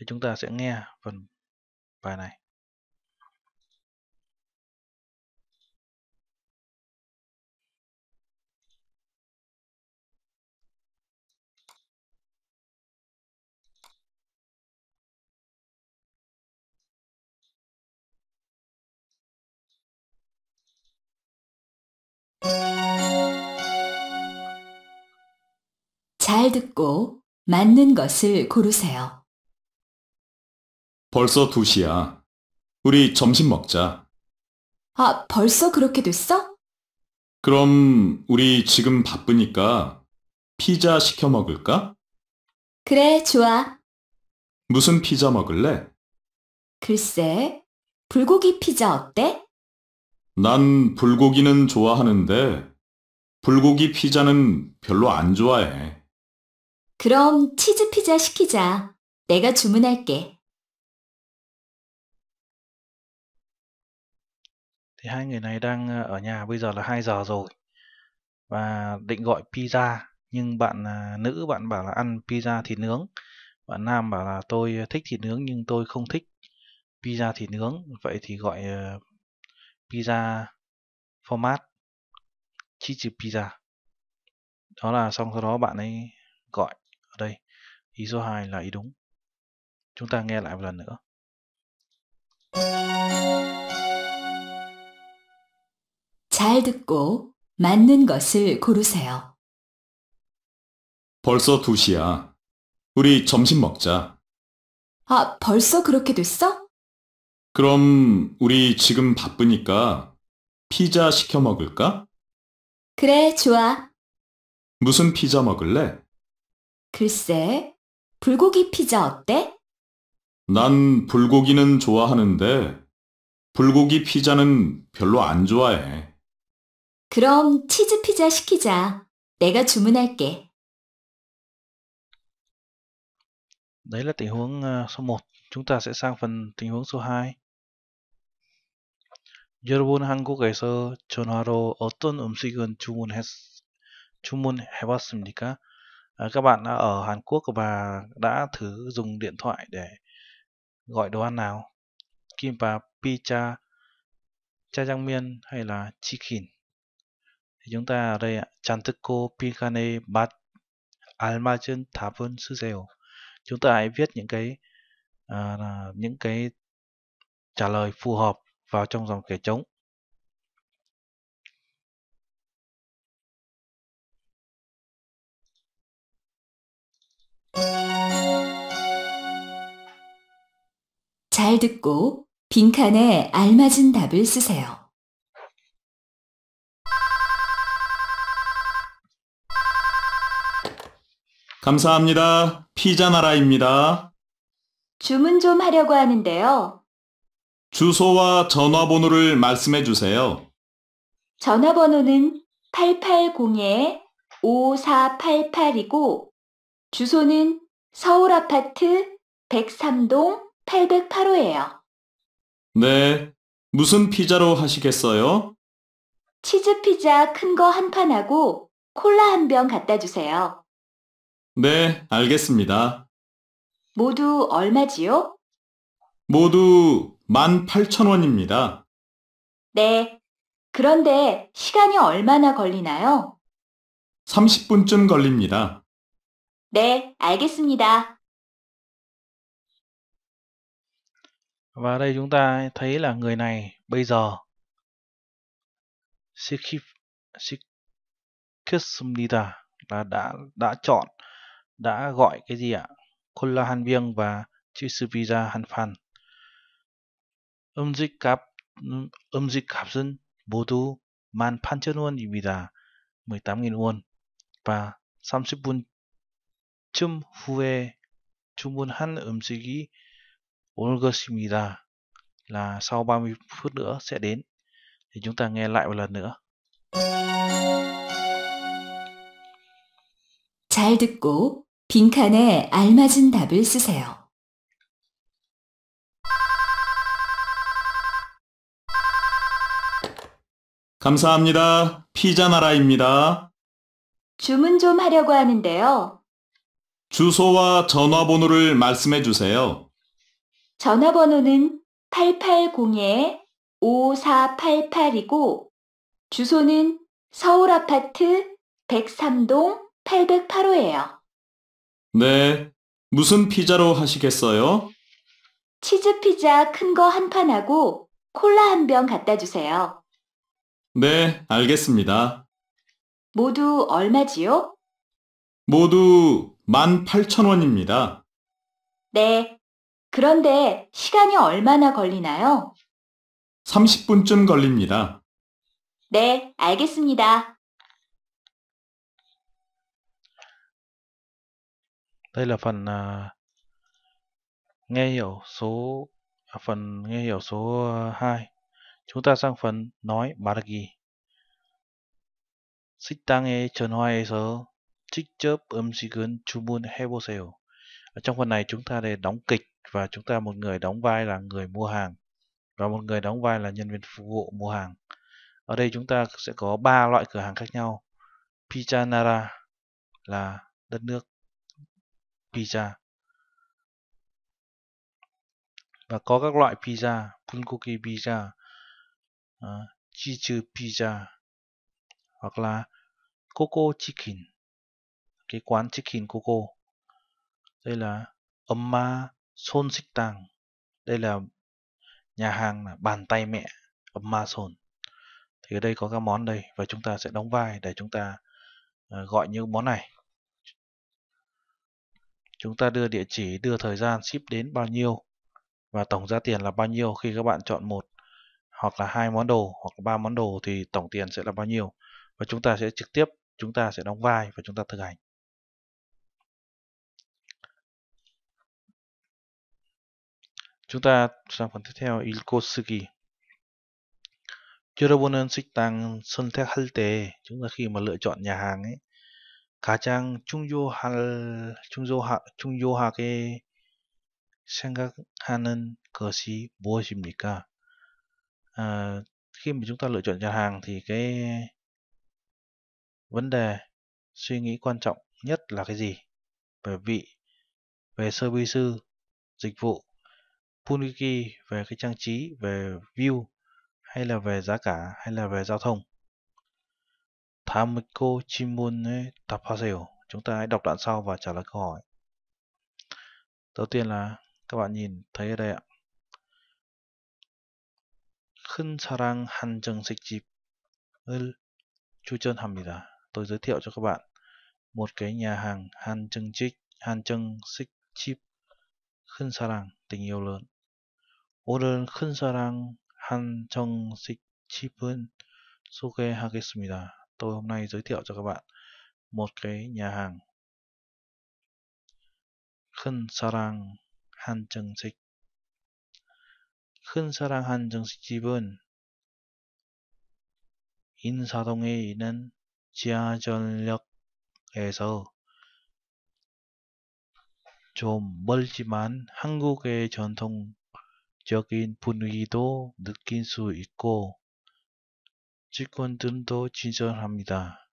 Thì chúng ta sẽ nghe phần bài này. 잘 듣고 맞는 것을 고르세요. 벌써 2시야. 우리 점심 먹자. 아, 벌써 그렇게 됐어? 그럼 우리 지금 바쁘니까 피자 시켜 먹을까? 그래, 좋아. 무슨 피자 먹을래? 글쎄, 불고기 피자 어때? 난 불고기는 좋아하는데 불고기 피자는 별로 안 좋아해. 그럼 치즈 피자 시키자. 내가 주문할게. Thì hai người này đang ở nhà bây giờ là 2 giờ rồi và định gọi pizza nhưng bạn nữ bạn bảo là ăn pizza thịt nướng bạn nam bảo là tôi thích thịt nướng nhưng tôi không thích pizza thịt nướng vậy thì gọi pizza format cheese pizza đó là xong sau đó bạn ấy gọi ở đây ý số 2 là ý đúng chúng ta nghe lại một lần nữa 잘 듣고 맞는 것을 고르세요. 벌써 2시야. 우리 점심 먹자. 아, 벌써 그렇게 됐어? 그럼 우리 지금 바쁘니까 피자 시켜 먹을까? 그래, 좋아. 무슨 피자 먹을래? 글쎄, 불고기 피자 어때? 난 불고기는 좋아하는데 불고기 피자는 별로 안 좋아해. 그럼 치즈 피자 시키자. 내가 주문할게. Đấy là tình huống số 1. Chúng ta sẽ sang phần tình huống số 2. 여러분 한국에서 전화로 어떤 음식은 주문했, 주문해봤습니까? À, các bạn đã ở Hàn Quốc và đã thử dùng điện thoại để gọi đồ ăn nào? Kimbap, pizza, jajangmyeon hay là chicken? Thì chúng ta ở đây ạ, chantico, picane, bat, almajun, thapun, suseyo. Chúng ta hãy viết những cái à, những cái trả lời phù hợp vào trong dòng kẻ trống. 잘 듣고 빈칸에 알맞은 답을 쓰세요. 감사합니다. 피자 나라입니다. 주문 좀 하려고 하는데요. 주소와 전화번호를 말씀해 주세요. 전화번호는 880-5488이고 주소는 서울 아파트 103동 808호예요. 네. 무슨 피자로 하시겠어요? 치즈 피자 큰 거 한 판하고 콜라 한 병 갖다 주세요. 네, 알겠습니다. 모두 얼마지요? 모두 18,000원입니다. 네. 그런데 시간이 얼마나 걸리나요? 30분쯤 걸립니다. 네, 알겠습니다. Và ở đây chúng ta thấy là người này bây giờ Sikhismnita là đã đã chọn đã gọi cái gì ạ? Kulla Hanviêng và Chisuvija Hanphan 음식값 음지값은 모두 11,000원입니다. 18,000원. 뭐, 바 30분쯤 후에 주문한 음식이 올 것입니다. Là sau 30 phút nữa sẽ đến. Thì chúng ta nghe lại một lần nữa. 잘 듣고 빈칸에 알맞은 답을 쓰세요. 감사합니다. 피자 나라입니다. 주문 좀 하려고 하는데요. 주소와 전화번호를 말씀해 주세요. 전화번호는 880-5488이고 주소는 서울 아파트 103동 808호예요. 네. 무슨 피자로 하시겠어요? 치즈 피자 큰 거 한 판하고 콜라 한 병 갖다 주세요. 네, 알겠습니다. 모두 얼마지요? 모두 18,000원입니다. 네. 그런데 시간이 얼마나 걸리나요? 30분쯤 걸립니다. 네, 알겠습니다. Đây l n g h e hiểu số phần nghe hiểu số 2. Chúng ta sang phần nói 말하기. 식당에 전화해서 직접 음식은 주문해 보세요. Ở trong phần này chúng ta để đóng kịch và chúng ta một người đóng vai là người mua hàng và một người đóng vai là nhân viên phục vụ mua hàng. Ở đây chúng ta sẽ có ba loại cửa hàng khác nhau. Pizza là đất nước pizza. Và có các loại pizza, bulgogi pizza, uh, cheese pizza hoặc là coco chicken cái quán chicken coco đây là 엄마 손식당 đây là nhà hàng là bàn tay mẹ 엄마 손 thì ở đây có các món đây và chúng ta sẽ đóng vai để chúng ta ờ, gọi những món này chúng ta đưa địa chỉ đưa thời gian ship đến bao nhiêu và tổng giá tiền là bao nhiêu khi các bạn chọn một hoặc là hai món đồ hoặc ba món đồ thì tổng tiền sẽ là bao nhiêu và chúng ta sẽ trực tiếp chúng ta sẽ đóng vai và chúng ta thực hành chúng ta sang phần tiếp theo 읽고 쓰기 여러분은 식당 선택할 때 chúng ta khi mà lựa chọn nhà hàng ấy 가장 중요할 중요하 중요하게 생각하는 것이 무엇입니까? à, khi mà chúng ta lựa chọn nhà hàng thì cái vấn đề suy nghĩ quan trọng nhất là cái gì về vị về service dịch vụ puniki về cái trang trí về view hay là về giá cả hay là về giao thông Tamiko Chimon Tapaseo chúng ta hãy đọc đoạn sau và trả lời câu hỏi đầu tiên là các bạn nhìn thấy ở đây ạ 큰 사랑 한정식집을 추천합니다. Tôi giới thiệu cho các bạn một cái nhà hàng 한정식 한정식집 큰 Sarang tình yêu lớn. 오늘은 큰 사랑 한정식집은 소개하겠습니다. Tôi hôm nay giới thiệu cho các bạn một cái nhà hàng 큰 사랑 한정식 큰사랑한 정식집은 인사동에 있는 지하전력에서 좀 멀지만 한국의 전통적인 분위기도 느낄 수 있고 직원들도 친절합니다.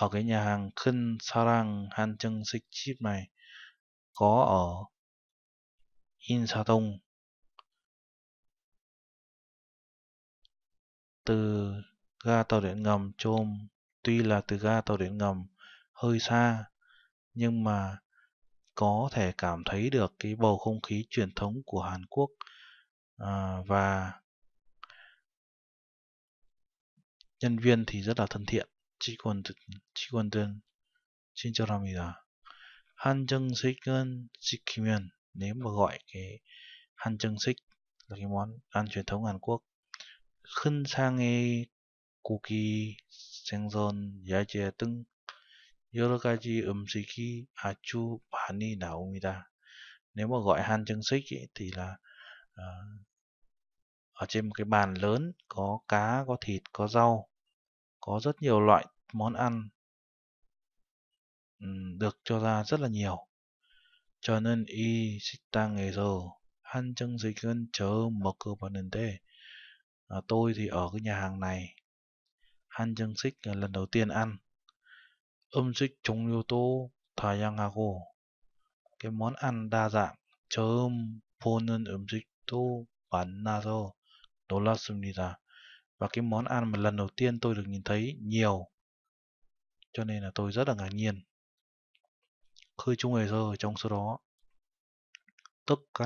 Ở cái nhà hàng Khinh Sarang Han Chân Sik Chip này có ở Insadong từ ga tàu điện ngầm Chôm tuy là từ ga tàu điện ngầm hơi xa nhưng mà có thể cảm thấy được cái bầu không khí truyền thống của Hàn Quốc à, và nhân viên thì rất là thân thiện. tên Xin 직원 직원들 친절합니다. 한정식은 지키면 nếu mà gọi cái sik là cái món ăn truyền thống Hàn Quốc 큰상의 고기, 생선, 야채 등 여러가지 음식이 아주 많이 나옵니다. Nếu mà gọi Han chân xích ấy, thì là uh, ở trên một cái bàn lớn có cá, có thịt, có rau, có rất nhiều loại món ăn um, được cho ra rất là nhiều. Cho nên 이 식당에서 한 정식은 처음 먹어봤는데 à, tôi thì ở cái nhà hàng này han chân xích là lần đầu tiên ăn 음식 종류도 다양하고 cái món ăn đa dạng ẩm thực 처음 보는 음식도 만나서 놀랐습니다 và cái món ăn mà lần đầu tiên tôi được nhìn thấy nhiều cho nên là tôi rất là ngạc nhiên khơi chung người giờ trong số đó tất cả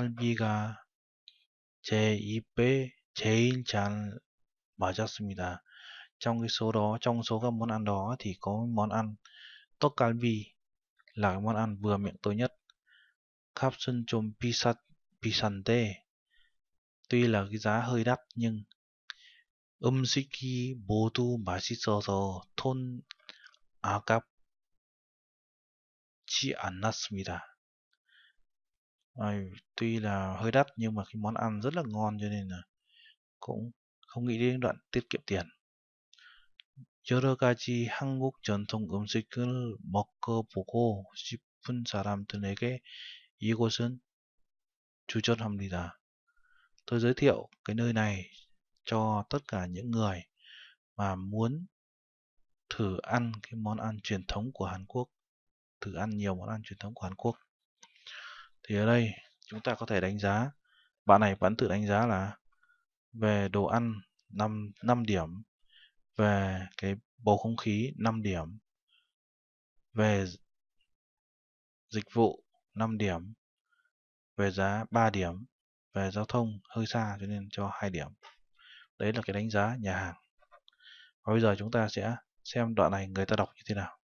gì ip 제일 잘 맞았습니다. Trong cái số đó, trong số các món ăn đó thì có món ăn tóc calvi là món ăn vừa miệng tôi nhất. Capsun chôm pisat pisante. Tuy là cái giá hơi đắt nhưng 음식이 모두 맛있어서 돈 아깝지 않았습니다. À, tuy là hơi đắt nhưng mà cái món ăn rất là ngon cho nên là cũng không nghĩ đến đoạn tiết kiệm tiền. 여러가지 한국 전통 음식을 먹어보고 싶은 사람들에게 이곳은 추천합니다. Tôi giới thiệu cái nơi này cho tất cả những người mà muốn thử ăn cái món ăn truyền thống của Hàn Quốc, thử ăn nhiều món ăn truyền thống của Hàn Quốc. Thì ở đây chúng ta có thể đánh giá, bạn này vẫn tự đánh giá là về đồ ăn 5 5 điểm, về cái bầu không khí 5 điểm, về dịch vụ 5 điểm, về giá 3 điểm, về giao thông hơi xa cho nên cho 2 điểm. Đấy là cái đánh giá nhà hàng. Và bây giờ chúng ta sẽ xem đoạn này người ta đọc như thế nào.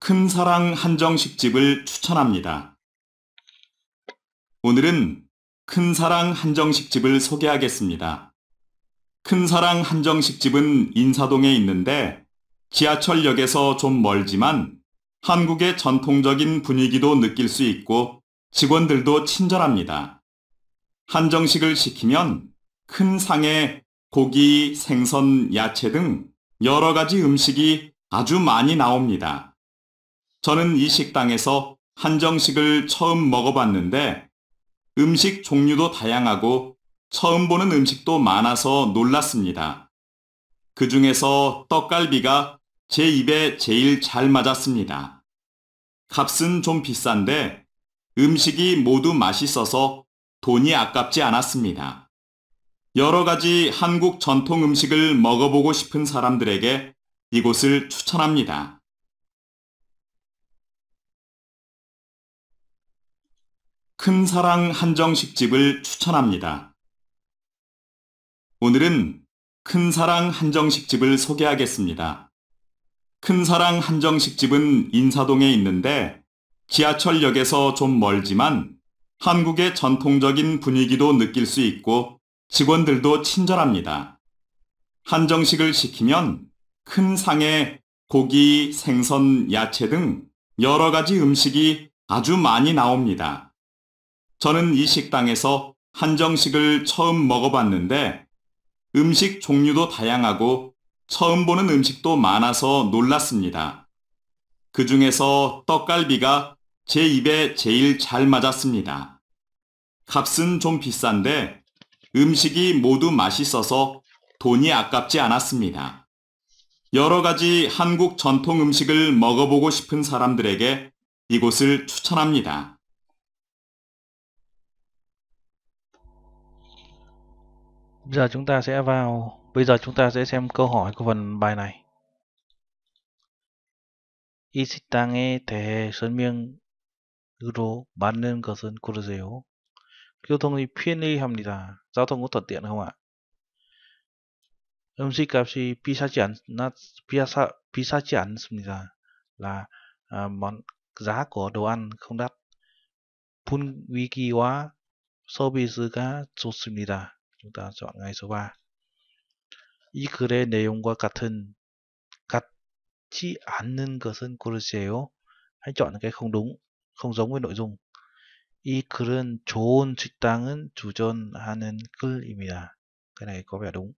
큰 사랑 한정식집을 추천합니다. 오늘은 큰사랑 한정식집을 소개하겠습니다. 큰사랑 한정식집은 인사동에 있는데 지하철역에서 좀 멀지만 한국의 전통적인 분위기도 느낄 수 있고 직원들도 친절합니다. 한정식을 시키면 큰 상에 고기, 생선, 야채 등 여러 가지 음식이 아주 많이 나옵니다. 저는 이 식당에서 한정식을 처음 먹어봤는데 음식 종류도 다양하고 처음 보는 음식도 많아서 놀랐습니다. 그 중에서 떡갈비가 제 입에 제일 잘 맞았습니다. 값은 좀 비싼데 음식이 모두 맛있어서 돈이 아깝지 않았습니다. 여러 가지 한국 전통 음식을 먹어보고 싶은 사람들에게 이곳을 추천합니다. 큰사랑 한정식집을 추천합니다. 오늘은 큰사랑 한정식집을 소개하겠습니다. 큰사랑 한정식집은 인사동에 있는데 지하철역에서 좀 멀지만 한국의 전통적인 분위기도 느낄 수 있고 직원들도 친절합니다. 한정식을 시키면 큰 상에 고기, 생선, 야채 등 여러 가지 음식이 아주 많이 나옵니다. 저는 이 식당에서 한정식을 처음 먹어봤는데 음식 종류도 다양하고 처음 보는 음식도 많아서 놀랐습니다. 그 중에서 떡갈비가 제 입에 제일 잘 맞았습니다. 값은 좀 비싼데 음식이 모두 맛있어서 돈이 아깝지 않았습니다. 여러 가지 한국 전통 음식을 먹어보고 싶은 사람들에게 이곳을 추천합니다. Giờ chúng ta sẽ vào, bây giờ chúng ta sẽ xem câu hỏi của phần bài này. 이식당의 대해 설명으로 맞는 것은 고르세요. 교통이 편리합니다. giao thông có thuận tiện không ạ? 음식값이 비싸지 않나 비싸 비싸지 않습니다. là à, món giá của đồ ăn không đắt. 분위기와 서비스가 좋습니다. chúng ta chọn ngay số 3이 글의 내용과 같은 같지 않는 것은 그릇이에요 hãy chọn cái không đúng không giống với nội dung 이 글은 좋은 식당은 주전하는 글입니다 cái này có vẻ đúng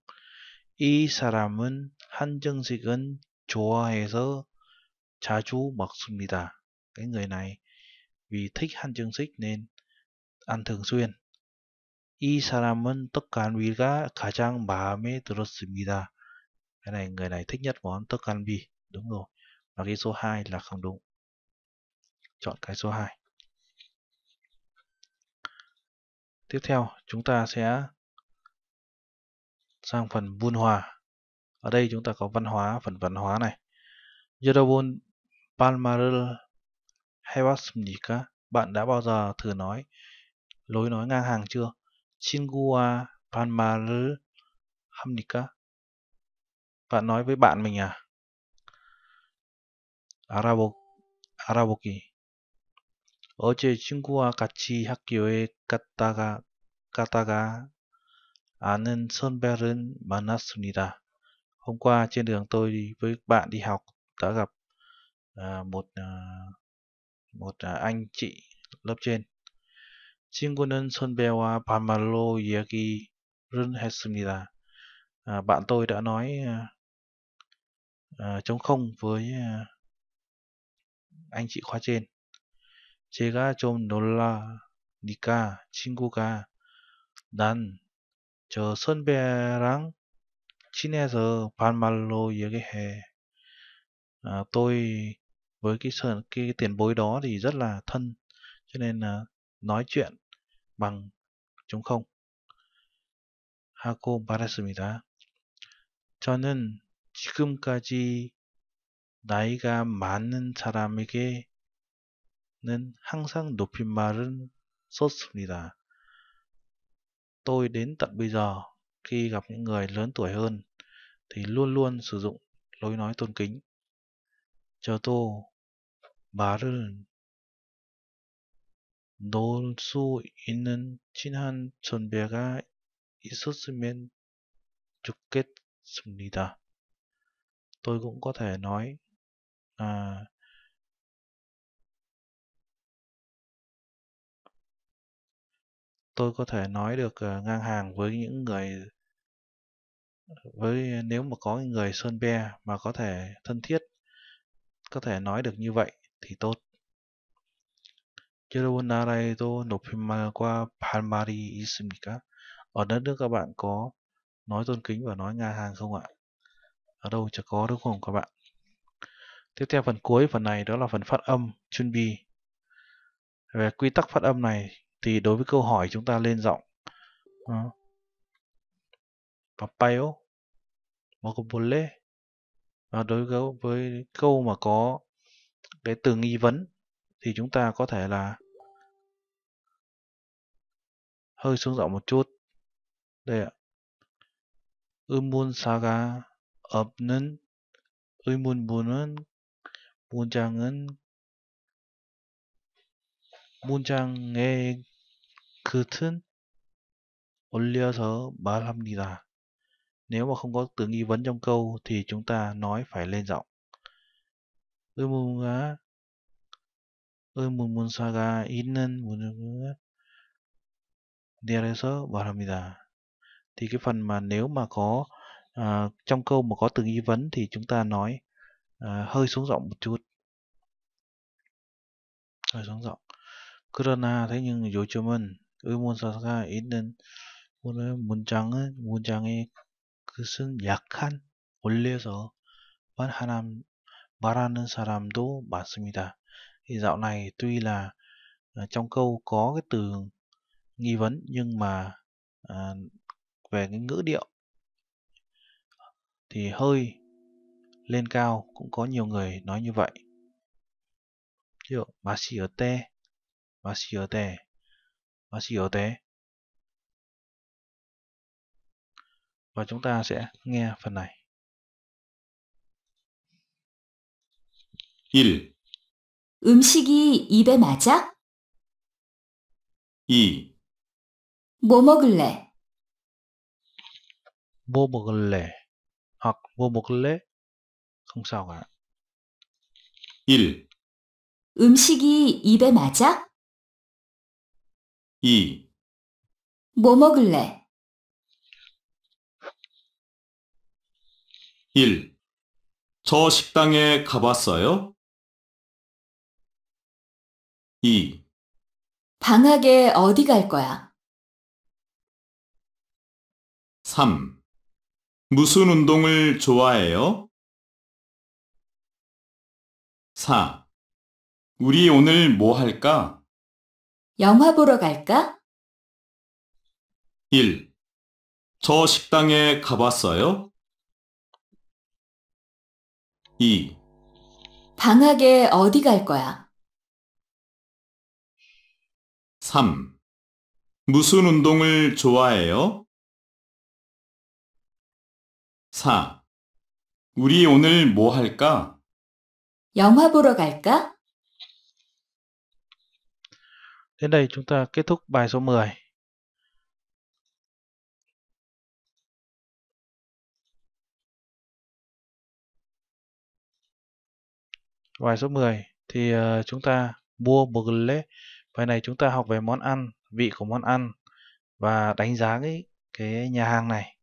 이 사람은 한정식은 좋아해서 자주 먹습니다 cái người này vì thích 한정식 nên ăn thường xuyên 이 사람은 떡갈비가 가장 마음에 들었습니다. Cái này người này thích nhất món tấc gan bì. Đúng rồi. Và cái số 2 là không đúng. Chọn cái số 2. Tiếp theo chúng ta sẽ sang phần buôn hòa. Ở đây chúng ta có văn hóa, phần văn hóa này. 여러분 palma를 해봤습니까? Bạn đã bao giờ thử nói lối nói ngang hàng chưa? 친구와 반말을 합니까? Bạn nói với bạn mình à? 알아보, 알아보기. 어제 친구와 같이 학교에 갔다가, 갔다가 아는 선배를 만났습니다. Hôm qua trên đường tôi với bạn đi học đã gặp à, một à, một à, anh chị lớp trên. 친구는 선배와 반말로 이야기를 했습니다. À, bạn tôi đã nói à, chống không với à, anh chị khóa trên. 제가 좀 놀라니까 친구가 난저 선배랑 친해서 반말로 이야기해. À, tôi với cái, cái tiền bối đó thì rất là thân cho nên là nói chuyện bằng chống không. 하고 말했습니다. 저는 지금까지 나이가 많은 사람에게는 항상 높임말은 썼습니다. Tôi đến tận bây giờ khi gặp những người lớn tuổi hơn thì luôn luôn sử dụng lối nói tôn kính. 저도 말은 Nol 있는 친한 선배가 있었으면 좋겠습니다. Tôi cũng có thể nói à, tôi có thể nói được à, ngang hàng với những người với à, nếu mà có người sơn be mà có thể thân thiết có thể nói được như vậy thì tốt 여러분 나라에도 높임말과 발말이 있습니까? Ở đất nước các bạn có nói tôn kính và nói ngang hàng không ạ? Ở đâu chả có đúng không các bạn? Tiếp theo phần cuối phần này đó là phần phát âm chuẩn bị. Về quy tắc phát âm này thì đối với câu hỏi chúng ta lên giọng. Papayo, Mokobole. Và đối với câu mà có cái từ nghi vấn thì chúng ta có thể là hơi xuống giọng một chút. Đây ạ. Umun saga 없는 의문문은 문장은 문장의 끝은 올려서 말합니다. Nếu mà không có từ nghi vấn trong câu thì chúng ta nói phải lên giọng. 의문문과 의문 문사가 있는 문을 내려서 말합니다. Thì cái phần mà nếu mà có à, trong câu mà có từ nghi vấn thì chúng ta nói à, hơi xuống giọng một chút. hơi xuống giọng. 그러나 thế nhưng 요즘은 의문사가 있는 오늘 문장은 문장의 끝은 약한 원래서 말하는 사람도 많습니다. thì dạo này tuy là ờ, trong câu có cái từ nghi vấn nhưng mà à, về cái ngữ điệu thì hơi lên cao cũng có nhiều người nói như vậy ví dụ mà xì ở te mà xì ở te mà xì ở te và chúng ta sẽ nghe phần này 1 음식이 입에 맞아? 2. 뭐 먹을래? 뭐 먹을래? h 뭐 먹을래? k h ô 1. 음식이 입에 맞아? 2. 뭐 먹을래? 1. 저 식당에 가봤어요? 2. 방학에 어디 갈 거야? 3. 무슨 운동을 좋아해요? 4. 우리 오늘 뭐 할까? 영화 보러 갈까? 1. 저 식당에 가봤어요? 2. 방학에 어디 갈 거야? 3. 무슨 운동을 좋아해요? 4. 우리 오늘 뭐 할까? 영화 보러 갈까? Đến đây chúng ta kết thúc bài số 10. Bài số 10 thì chúng ta mua một lễ Bài này chúng ta học về món ăn, vị của món ăn và đánh giá cái, cái nhà hàng này.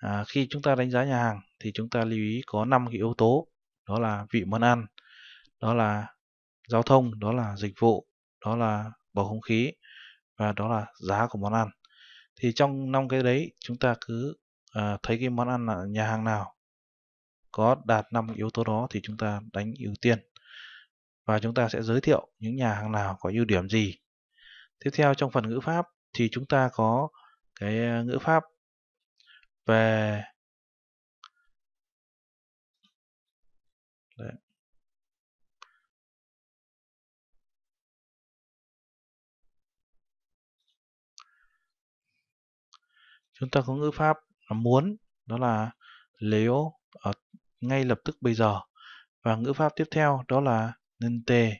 À, khi chúng ta đánh giá nhà hàng thì chúng ta lưu ý có 5 cái yếu tố. Đó là vị món ăn, đó là giao thông, đó là dịch vụ, đó là bầu không khí và đó là giá của món ăn. Thì trong năm cái đấy chúng ta cứ à, thấy cái món ăn là nhà hàng nào có đạt 5 yếu tố đó thì chúng ta đánh ưu tiên và chúng ta sẽ giới thiệu những nhà hàng nào có ưu điểm gì. Tiếp theo trong phần ngữ pháp thì chúng ta có cái ờ, ngữ pháp về Đấy. chúng ta có ngữ pháp là muốn đó là nếu ngay lập tức bây giờ và ngữ pháp tiếp theo đó là nên tê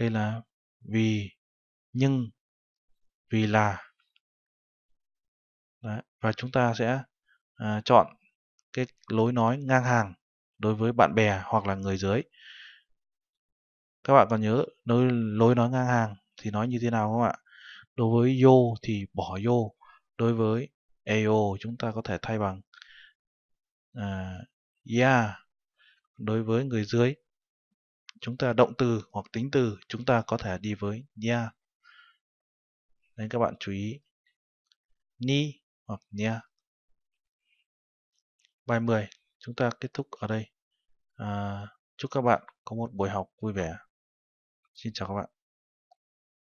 đây là vì nhưng vì là Đấy, và chúng ta sẽ à, chọn cái lối nói ngang hàng đối với bạn bè hoặc là người dưới các bạn còn nhớ lối lối nói ngang hàng thì nói như thế nào không ạ đối với yo thì bỏ yo đối với eo chúng ta có thể thay bằng à, yeah đối với người dưới chúng ta động từ hoặc tính từ chúng ta có thể đi với nha nên các bạn chú ý ni hoặc nha bài 10 chúng ta kết thúc ở đây à, chúc các bạn có một buổi học vui vẻ xin chào các bạn